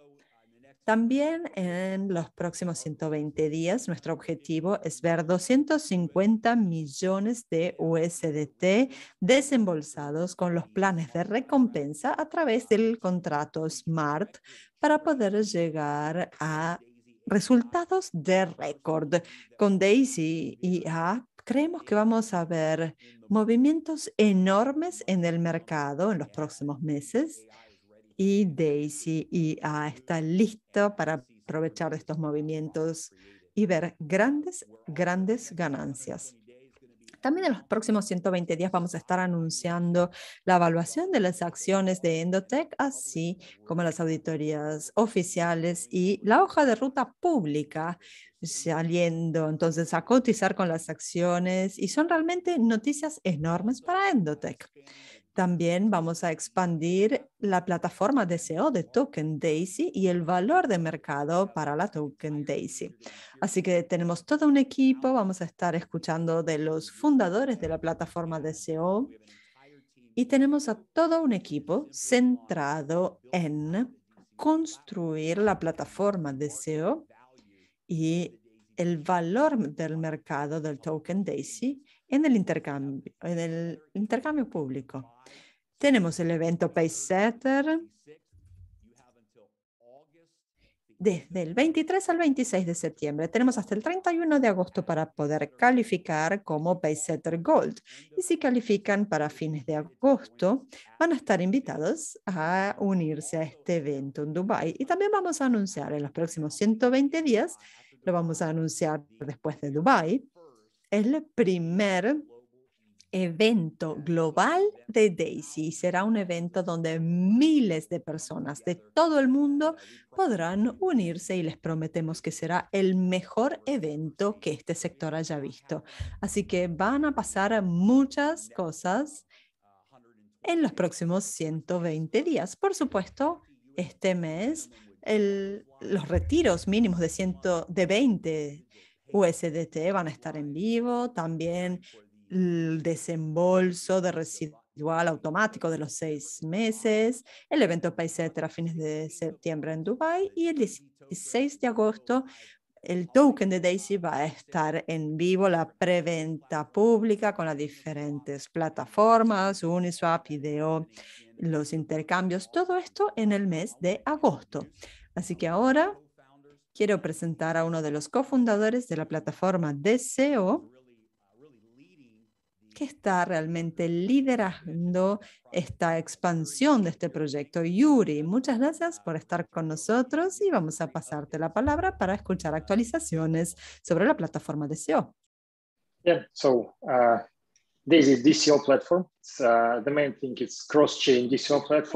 También en los próximos 120 días, nuestro objetivo es ver 250 millones de USDT desembolsados con los planes de recompensa a través del contrato SMART para poder llegar a resultados de récord. Con Daisy y A creemos que vamos a ver movimientos enormes en el mercado en los próximos meses y Daisy y ah, está listo para aprovechar estos movimientos y ver grandes, grandes ganancias. También en los próximos 120 días vamos a estar anunciando la evaluación de las acciones de Endotech, así como las auditorías oficiales y la hoja de ruta pública saliendo entonces a cotizar con las acciones y son realmente noticias enormes para Endotech. También vamos a expandir la plataforma de SEO de Token Daisy y el valor de mercado para la Token Daisy. Así que tenemos todo un equipo, vamos a estar escuchando de los fundadores de la plataforma de SEO y tenemos a todo un equipo centrado en construir la plataforma de SEO y el valor del mercado del Token Daisy en el intercambio, en el intercambio público. Tenemos el evento Paysetter desde el 23 al 26 de septiembre. Tenemos hasta el 31 de agosto para poder calificar como Paysetter Gold. Y si califican para fines de agosto, van a estar invitados a unirse a este evento en Dubai. Y también vamos a anunciar en los próximos 120 días, lo vamos a anunciar después de Dubai, el primer evento global de Daisy. Será un evento donde miles de personas de todo el mundo podrán unirse y les prometemos que será el mejor evento que este sector haya visto. Así que van a pasar muchas cosas en los próximos 120 días. Por supuesto, este mes los retiros mínimos de, 120 USDT van a estar en vivo, también el desembolso de residual automático de los seis meses, el evento Paysetter a fines de septiembre en Dubai y el 16 de agosto el token de Daisy va a estar en vivo, la preventa pública con las diferentes plataformas, Uniswap, IDEO, los intercambios, todo esto en el mes de agosto. Así que ahora quiero presentar a uno de los cofundadores de la plataforma DCO, está realmente liderando esta expansión de este proyecto. Yuri, muchas gracias por estar con nosotros y vamos a pasarte la palabra para escuchar actualizaciones sobre la plataforma de SEO. Uh, e uh, e esta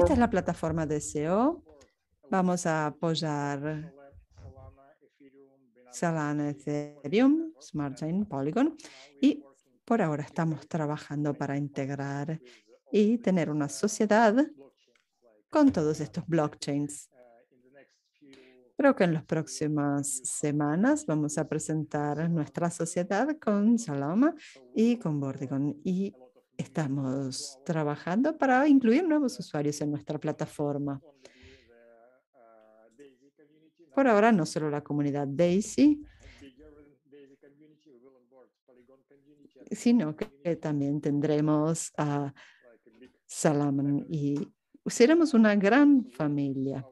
es la plataforma de SEO. Vamos a apoyar Solana, Ethereum, Smart Chain, Polygon y por ahora estamos trabajando para integrar y tener una sociedad con todos estos blockchains. Creo que en las próximas semanas vamos a presentar nuestra sociedad con Saloma y con Bordigon. y estamos trabajando para incluir nuevos usuarios en nuestra plataforma. Por ahora, no solo la comunidad Daisy, sino que también tendremos a Salaman y seremos una gran familia.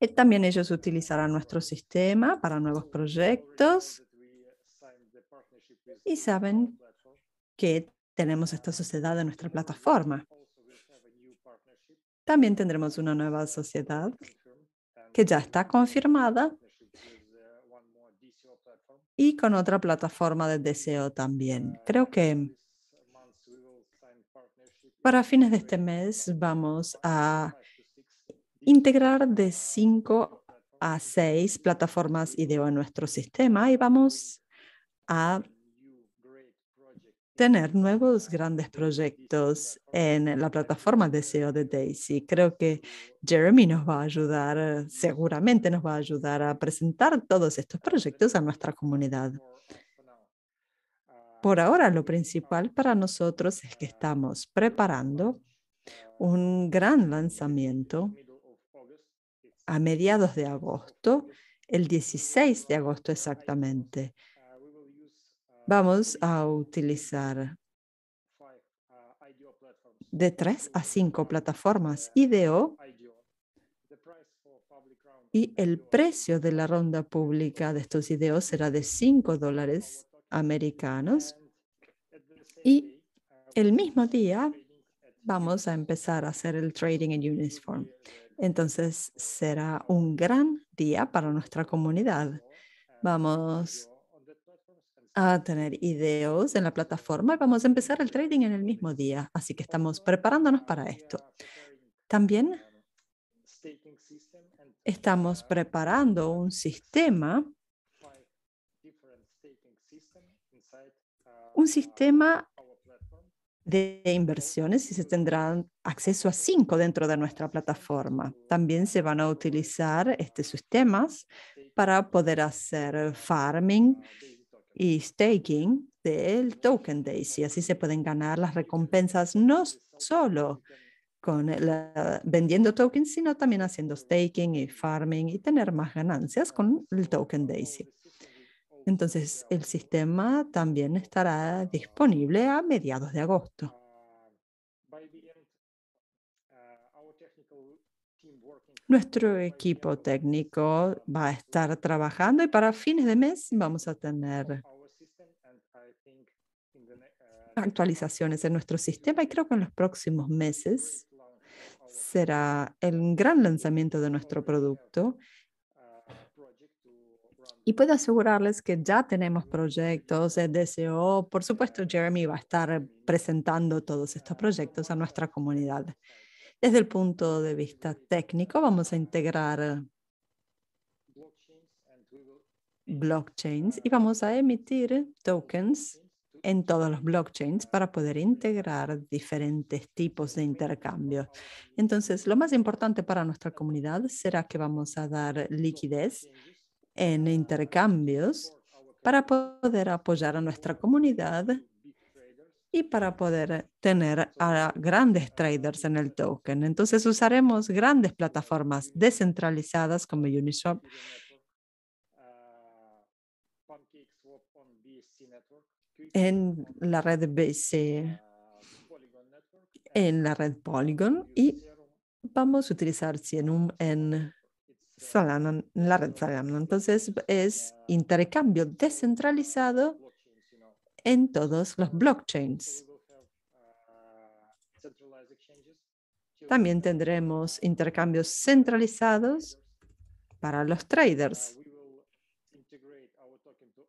Eh, también ellos utilizarán nuestro sistema para nuevos proyectos y saben que tenemos esta sociedad en nuestra plataforma. También tendremos una nueva sociedad que ya está confirmada y con otra plataforma de deseo también. Creo que para fines de este mes vamos a integrar de 5 a 6 plataformas IDEO en nuestro sistema y vamos a tener nuevos grandes proyectos en la plataforma de SEO de Daisy. Creo que Jeremy nos va a ayudar, eh, seguramente nos va a ayudar a presentar todos estos proyectos a nuestra comunidad. Por ahora, lo principal para nosotros es que estamos preparando un gran lanzamiento a mediados de agosto, el 16 de agosto exactamente vamos a utilizar de tres a cinco plataformas IDEO y el precio de la ronda pública de estos IDEO será de cinco dólares americanos. Y el mismo día vamos a empezar a hacer el trading en Unisform. Entonces será un gran día para nuestra comunidad. Vamos a tener ideas en la plataforma y vamos a empezar el trading en el mismo día. Así que estamos preparándonos para esto. También estamos preparando un sistema, un sistema de inversiones y se tendrán acceso a cinco dentro de nuestra plataforma. También se van a utilizar estos sistemas para poder hacer farming y staking del token DAISY. Así se pueden ganar las recompensas no solo con vendiendo tokens, sino también haciendo staking y farming y tener más ganancias con el token DAISY. Entonces, el sistema también estará disponible a mediados de agosto. Nuestro equipo técnico va a estar trabajando y para fines de mes vamos a tener actualizaciones en nuestro sistema y creo que en los próximos meses será el gran lanzamiento de nuestro producto. Y puedo asegurarles que ya tenemos proyectos de DCO. Por supuesto, Jeremy va a estar presentando todos estos proyectos a nuestra comunidad. Desde el punto de vista técnico, vamos a integrar blockchains y vamos a emitir tokens en todos los blockchains para poder integrar diferentes tipos de intercambios. Entonces, lo más importante para nuestra comunidad será que vamos a dar liquidez en intercambios para poder apoyar a nuestra comunidad y para poder tener a grandes traders en el token. Entonces usaremos grandes plataformas descentralizadas como Uniswap en la red BC, en la red Polygon y vamos a utilizar Cienum en Solana, en la red Solana. Entonces es intercambio descentralizado en todos los blockchains. También tendremos intercambios centralizados para los traders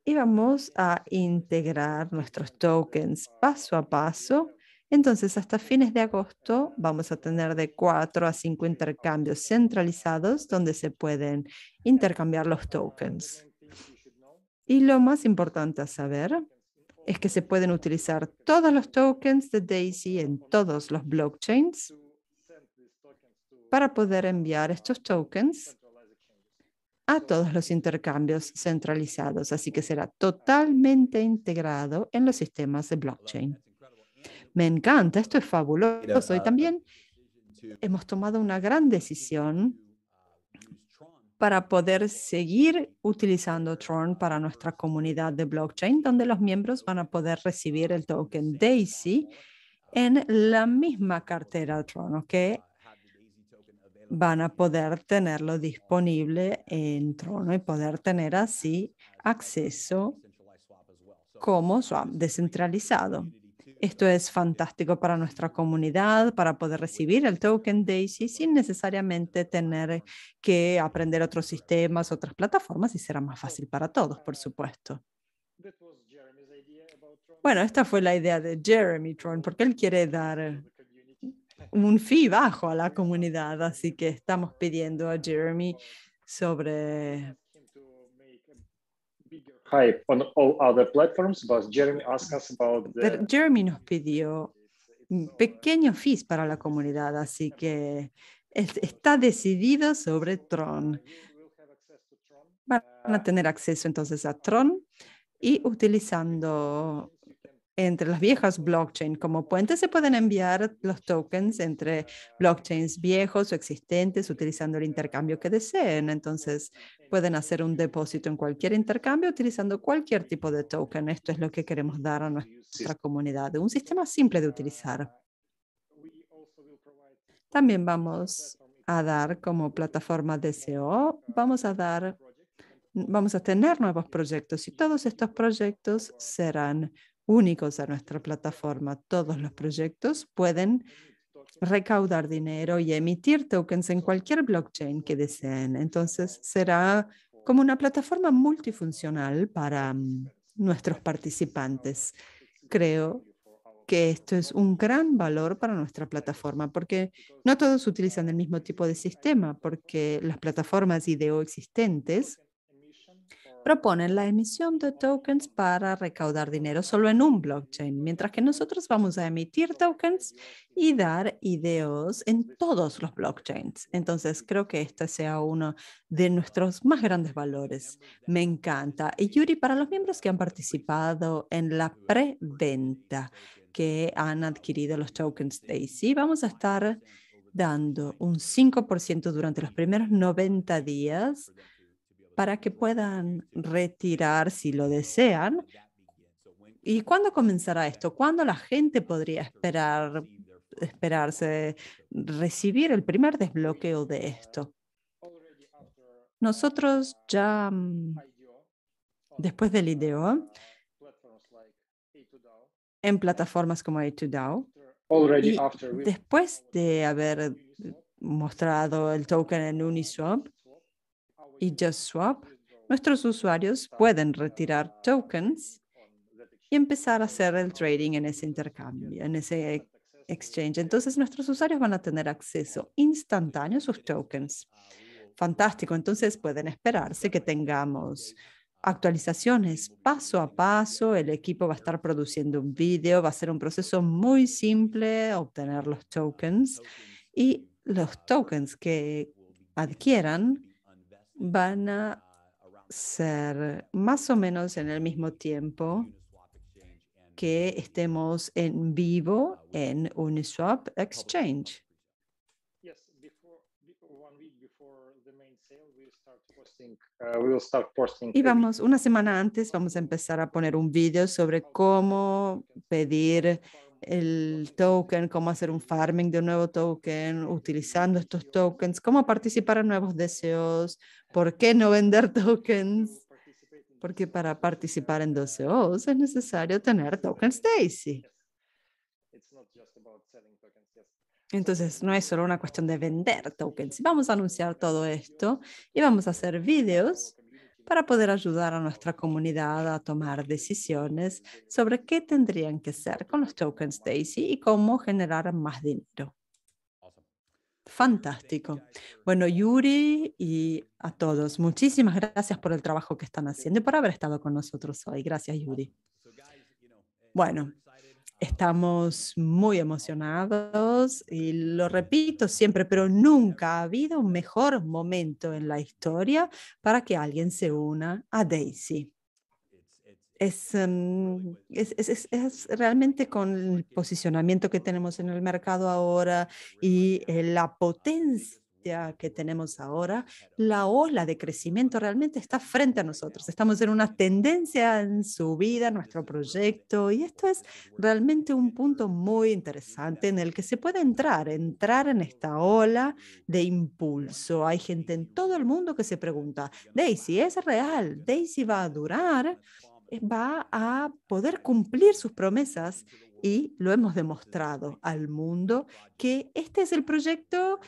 y vamos a integrar nuestros tokens paso a paso. Entonces, hasta fines de agosto vamos a tener de cuatro a cinco intercambios centralizados donde se pueden intercambiar los tokens. Y lo más importante a saber es que se pueden utilizar todos los tokens de Daisy en todos los blockchains para poder enviar estos tokens a todos los intercambios centralizados, así que será totalmente integrado en los sistemas de blockchain. Me encanta, esto es fabuloso. Y ah, también ah, hemos tomado una gran decisión para poder seguir utilizando Tron para nuestra comunidad de blockchain, donde los miembros van a poder recibir el token DAISY en la misma cartera Tron, ¿ok? van a poder tenerlo disponible en Trono y poder tener así acceso como swap descentralizado. Esto es fantástico para nuestra comunidad, para poder recibir el token Daisy sin necesariamente tener que aprender otros sistemas, otras plataformas y será más fácil para todos, por supuesto. Bueno, esta fue la idea de Jeremy Tron, porque él quiere dar un fee bajo a la comunidad, así que estamos pidiendo a Jeremy sobre Jeremy nos pidió pequeños fees para la comunidad, así que está decidido sobre Tron. Van a tener acceso entonces a Tron y utilizando entre las viejas blockchain. Como puente se pueden enviar los tokens entre blockchains viejos o existentes utilizando el intercambio que deseen. Entonces pueden hacer un depósito en cualquier intercambio utilizando cualquier tipo de token. Esto es lo que queremos dar a nuestra comunidad, un sistema simple de utilizar. También vamos a dar como plataforma DCO, e vamos a dar, vamos a tener nuevos proyectos y todos estos proyectos serán únicos a nuestra plataforma. Todos los proyectos pueden recaudar dinero y emitir tokens en cualquier blockchain que deseen. Entonces será como una plataforma multifuncional para mm, nuestros participantes. Creo que esto es un gran valor para nuestra plataforma, porque no todos utilizan el mismo tipo de sistema, porque las plataformas IDEO existentes proponen la emisión de tokens para recaudar dinero solo en un blockchain, mientras que nosotros vamos a emitir tokens y dar ideas en todos los blockchains. Entonces, creo que este sea uno de nuestros más grandes valores. Me encanta. Y Yuri, para los miembros que han participado en la preventa, que han adquirido los tokens Daisy, vamos a estar dando un 5% durante los primeros 90 días para que puedan retirar si lo desean. ¿Y cuándo comenzará esto? ¿Cuándo la gente podría esperar, esperarse recibir el primer desbloqueo de esto? Nosotros ya, mm, después del IDEO, en plataformas como A2DAO, después de haber mostrado el token en Uniswap, y JustSwap, nuestros usuarios pueden retirar tokens y empezar a hacer el trading en ese intercambio, en ese exchange. Entonces, nuestros usuarios van a tener acceso instantáneo a sus tokens. Fantástico. Entonces, pueden esperarse que tengamos actualizaciones paso a paso. El equipo va a estar produciendo un video. Va a ser un proceso muy simple obtener los tokens. Y los tokens que adquieran van a ser más o menos en el mismo tiempo que estemos en vivo en Uniswap Exchange. Y vamos, una semana antes vamos a empezar a poner un video sobre cómo pedir el token, cómo hacer un farming de un nuevo token, utilizando estos tokens, cómo participar en nuevos deseos, ¿Por qué no vender tokens? Porque para participar en 12Os es necesario tener tokens Daisy. Entonces, no es solo una cuestión de vender tokens. Vamos a anunciar todo esto y vamos a hacer videos para poder ayudar a nuestra comunidad a tomar decisiones sobre qué tendrían que hacer con los tokens Daisy y cómo generar más dinero. Fantástico. Bueno, Yuri y a todos, muchísimas gracias por el trabajo que están haciendo y por haber estado con nosotros hoy. Gracias, Yuri. Bueno, estamos muy emocionados y lo repito siempre, pero nunca ha habido un mejor momento en la historia para que alguien se una a Daisy. Em, es, es, es, es, realmente con el posicionamiento que tenemos en el mercado ahora y eh, la potencia que tenemos ahora, la ola de crecimiento realmente está frente a nosotros. Estamos en una tendencia en su subida, nuestro proyecto, y esto es realmente un punto muy interesante en el que se puede entrar, entrar en esta ola de impulso. Hay gente en todo el mundo que se pregunta, Daisy, ¿es real? ¿Daisy va a durar? Eh, va a poder cumplir sus promesas y lo hemos demostrado al mundo que este es el proyecto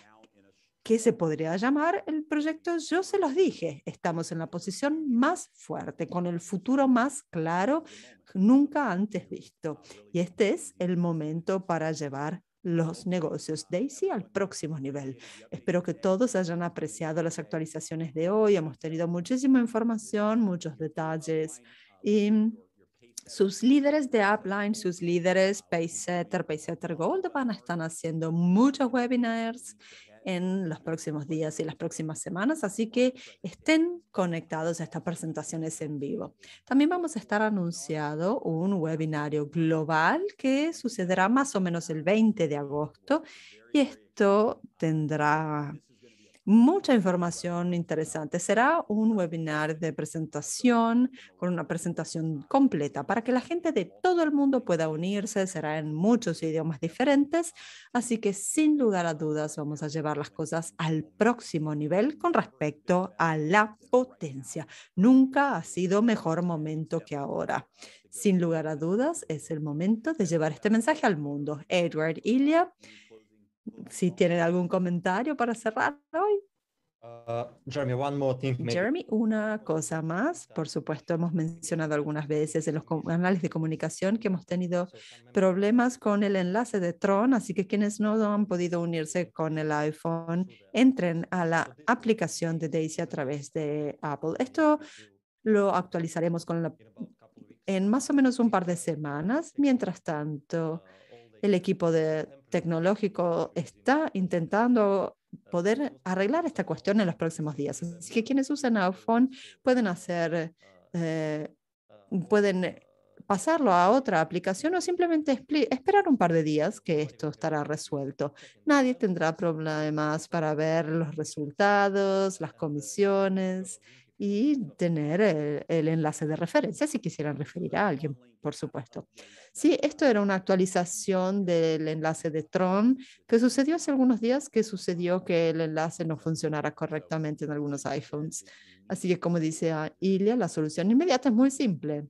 que se podría llamar el proyecto Yo se los dije, estamos en la posición más fuerte, con el futuro más claro, nunca antes visto. Y este es el momento para llevar los negocios Daisy al próximo nivel. Espero que todos hayan apreciado las actualizaciones de hoy. Hemos tenido muchísima información, muchos detalles y em, sus líderes de Upline, sus líderes Paysetter, Paysetter Gold van a estar haciendo muchos webinars en los próximos días y las próximas semanas, así que estén conectados a estas presentaciones en vivo. También vamos a estar anunciando un webinario global que sucederá más o menos el 20 de agosto y esto tendrá mucha información interesante. Será un webinar de presentación con una presentación completa para que la gente de todo el mundo pueda unirse. Será en muchos idiomas diferentes. Así que sin lugar a dudas vamos a llevar las cosas al próximo nivel con respecto a la potencia. Nunca ha sido mejor momento que ahora. Sin lugar a dudas es el momento de llevar este mensaje al mundo. Edward Ilya si tienen algún comentario para cerrar hoy. Ah, Jeremy, Jeremy, una cosa más. Por supuesto, hemos mencionado algunas veces en los canales de comunicación que hemos tenido problemas con el enlace de Tron, así que quienes no han podido unirse con el iPhone, entren a la aplicación de Daisy a través de Apple. Esto lo actualizaremos con la, en más o menos un par de semanas. Mientras tanto, ah. El equipo de tecnológico está intentando poder arreglar esta cuestión en los próximos días. Así que quienes usan iPhone pueden hacer, eh, pueden pasarlo a otra aplicación o simplemente esperar un par de días que esto estará resuelto. Nadie tendrá problemas para ver los resultados, las comisiones y tener eh, el enlace de referencia si quisieran referir a alguien por supuesto. Sí, esto era una actualización del enlace de Tron que sucedió hace algunos días, que sucedió que el enlace no funcionara correctamente en algunos iPhones. Así que como dice Ilya, la solución inmediata es muy simple.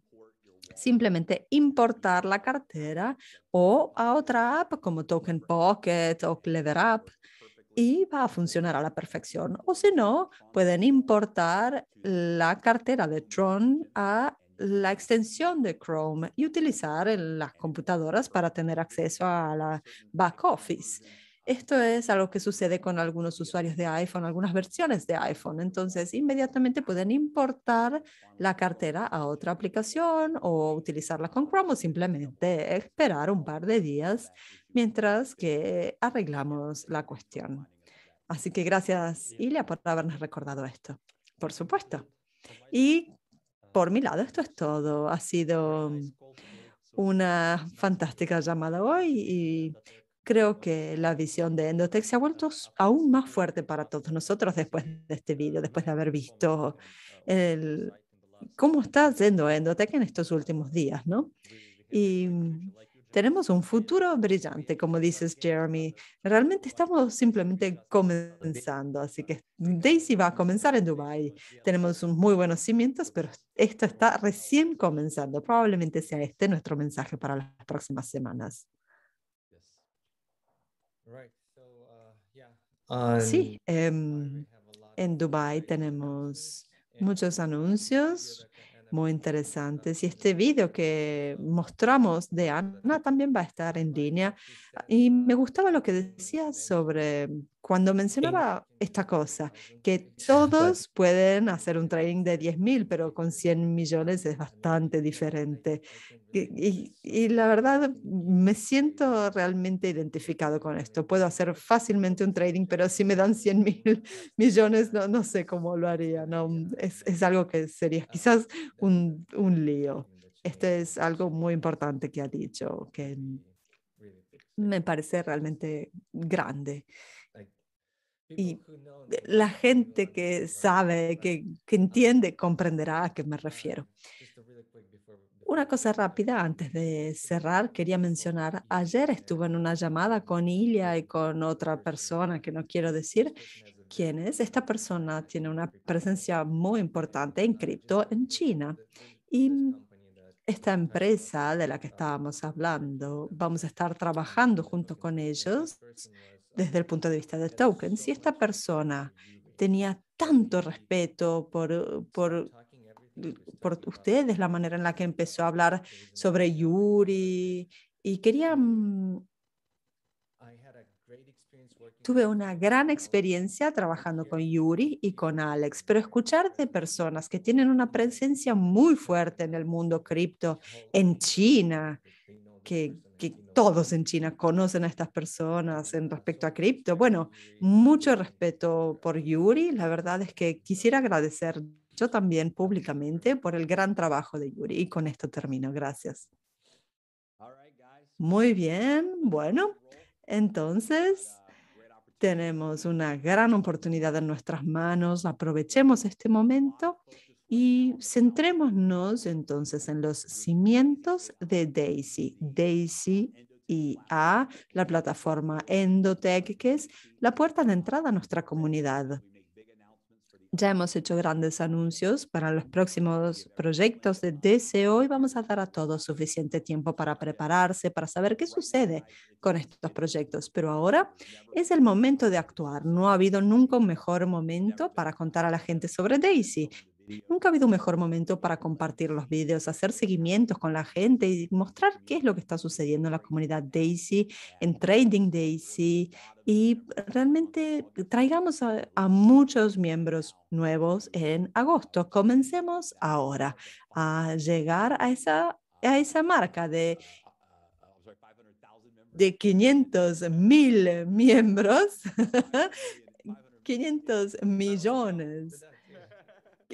Simplemente importar la cartera o a otra app como Token Pocket o Clever App y va a funcionar a la perfección. O si no, pueden importar la cartera de Tron a la extensión de Chrome y utilizar las computadoras para tener acceso a la back office. Esto es algo que sucede con algunos usuarios de iPhone, algunas versiones de iPhone. Entonces, inmediatamente pueden importar la cartera a otra aplicación o utilizarla con Chrome o simplemente esperar un par de días mientras que arreglamos la cuestión. Así que gracias, Ilia, por habernos recordado esto. Por supuesto. Y por mi lado, esto es todo. Ha sido mm, una fantástica llamada hoy y creo que la visión de Endotech se ha vuelto aún más fuerte para todos nosotros después de este video, después de haber visto cómo está haciendo Endotech en estos últimos días, ¿no? Y mm, tenemos un futuro brillante, como dices Jeremy. Realmente estamos simplemente comenzando, así que Daisy va a comenzar en Dubai. Tenemos muy buenos cimientos, pero esto está recién comenzando. Probablemente sea este nuestro mensaje para las próximas semanas. Uh, sí, um, em, en Dubai tenemos muchos anuncios muy interesantes. Y este video que mostramos de Ana también va a estar en línea. Y me gustaba lo que decía sobre cuando mencionaba esta cosa, que todos pueden hacer un trading de 10.000, pero con 100 millones es bastante diferente. Y, la verdad, me siento realmente identificado con esto. Puedo hacer fácilmente un trading, pero si me dan 100 mil millones, no, no sé cómo lo haría. No, es, es algo que sería quizás un, un lío. Esto es algo muy importante que ha dicho, que me parece realmente grande. Y la gente que sabe, que, entiende, comprenderá a qué me refiero. Una cosa rápida antes de cerrar, quería mencionar, ayer estuve en una llamada con Ilia y con otra persona que no quiero decir quién es. Esta persona tiene una presencia muy importante en cripto en China y esta empresa de la que um, estábamos hablando, vamos a estar um, trabajando junto con ellos desde el punto de vista de token. Si esta persona tenía tanto respeto por, por, por ustedes, la manera en la que empezó a hablar sobre Yuri, y quería... Mm, tuve una gran experiencia trabajando con Yuri y con Alex, pero escuchar de personas que tienen una presencia muy fuerte en el mundo cripto, en China, que que todos en China conocen a estas personas en respecto a cripto. Bueno, mucho respeto por Yuri. La verdad es que quisiera agradecer yo también públicamente por el gran trabajo de Yuri. Y con esto termino. Gracias. Muy bien. Bueno, entonces tenemos una gran oportunidad en nuestras manos. Aprovechemos este momento y centrémonos entonces en los cimientos de Daisy. Daisy y a la plataforma Endotech, que es la puerta de entrada a nuestra comunidad. Ya hemos hecho grandes anuncios para los próximos proyectos de DCO y vamos a dar a todos suficiente tiempo para prepararse, para saber qué sucede con estos proyectos. Pero ahora es el momento de actuar. No ha habido nunca un mejor momento para contar a la gente sobre Daisy Nunca ha habido un mejor momento para compartir los videos, hacer seguimientos con la gente y mostrar qué es lo que está sucediendo en la comunidad Daisy, en Trading Daisy. Y realmente traigamos a, muchos miembros nuevos en agosto. Comencemos ahora a llegar a esa, a esa marca de de 500 mil miembros, 500 millones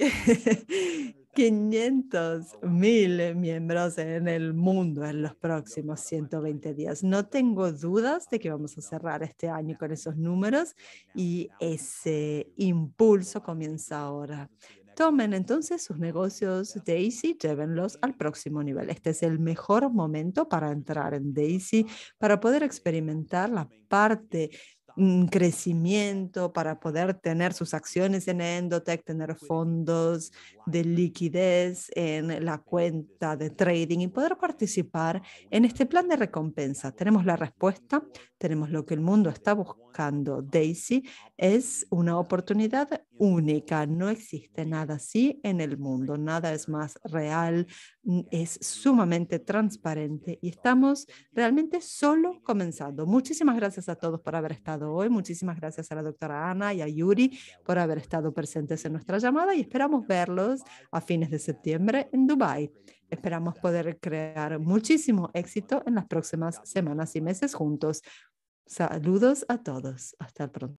500 mil miembros en el mundo en los próximos 120 días. No tengo dudas de que vamos a cerrar este año con esos números y ese impulso comienza ahora. Tomen entonces sus negocios Daisy, llévenlos al próximo nivel. Este es el mejor momento para entrar en Daisy, para poder experimentar la parte crecimiento, para poder tener sus acciones en Endotech, tener fondos de liquidez en la cuenta de trading y poder participar en este plan de recompensa. Tenemos la respuesta, tenemos lo que el mundo está buscando. Daisy es una oportunidad única. No existe nada así en el mundo. Nada es más real, es sumamente transparente y estamos realmente solo comenzando. Muchísimas gracias a todos por haber estado hoy. Muchísimas gracias a la doctora Ana y a Yuri por haber estado presentes en nuestra llamada y esperamos verlos a fines de septiembre en Dubái. Esperamos poder crear muchísimo éxito en las próximas semanas y meses juntos. Saludos a todos. Hasta pronto.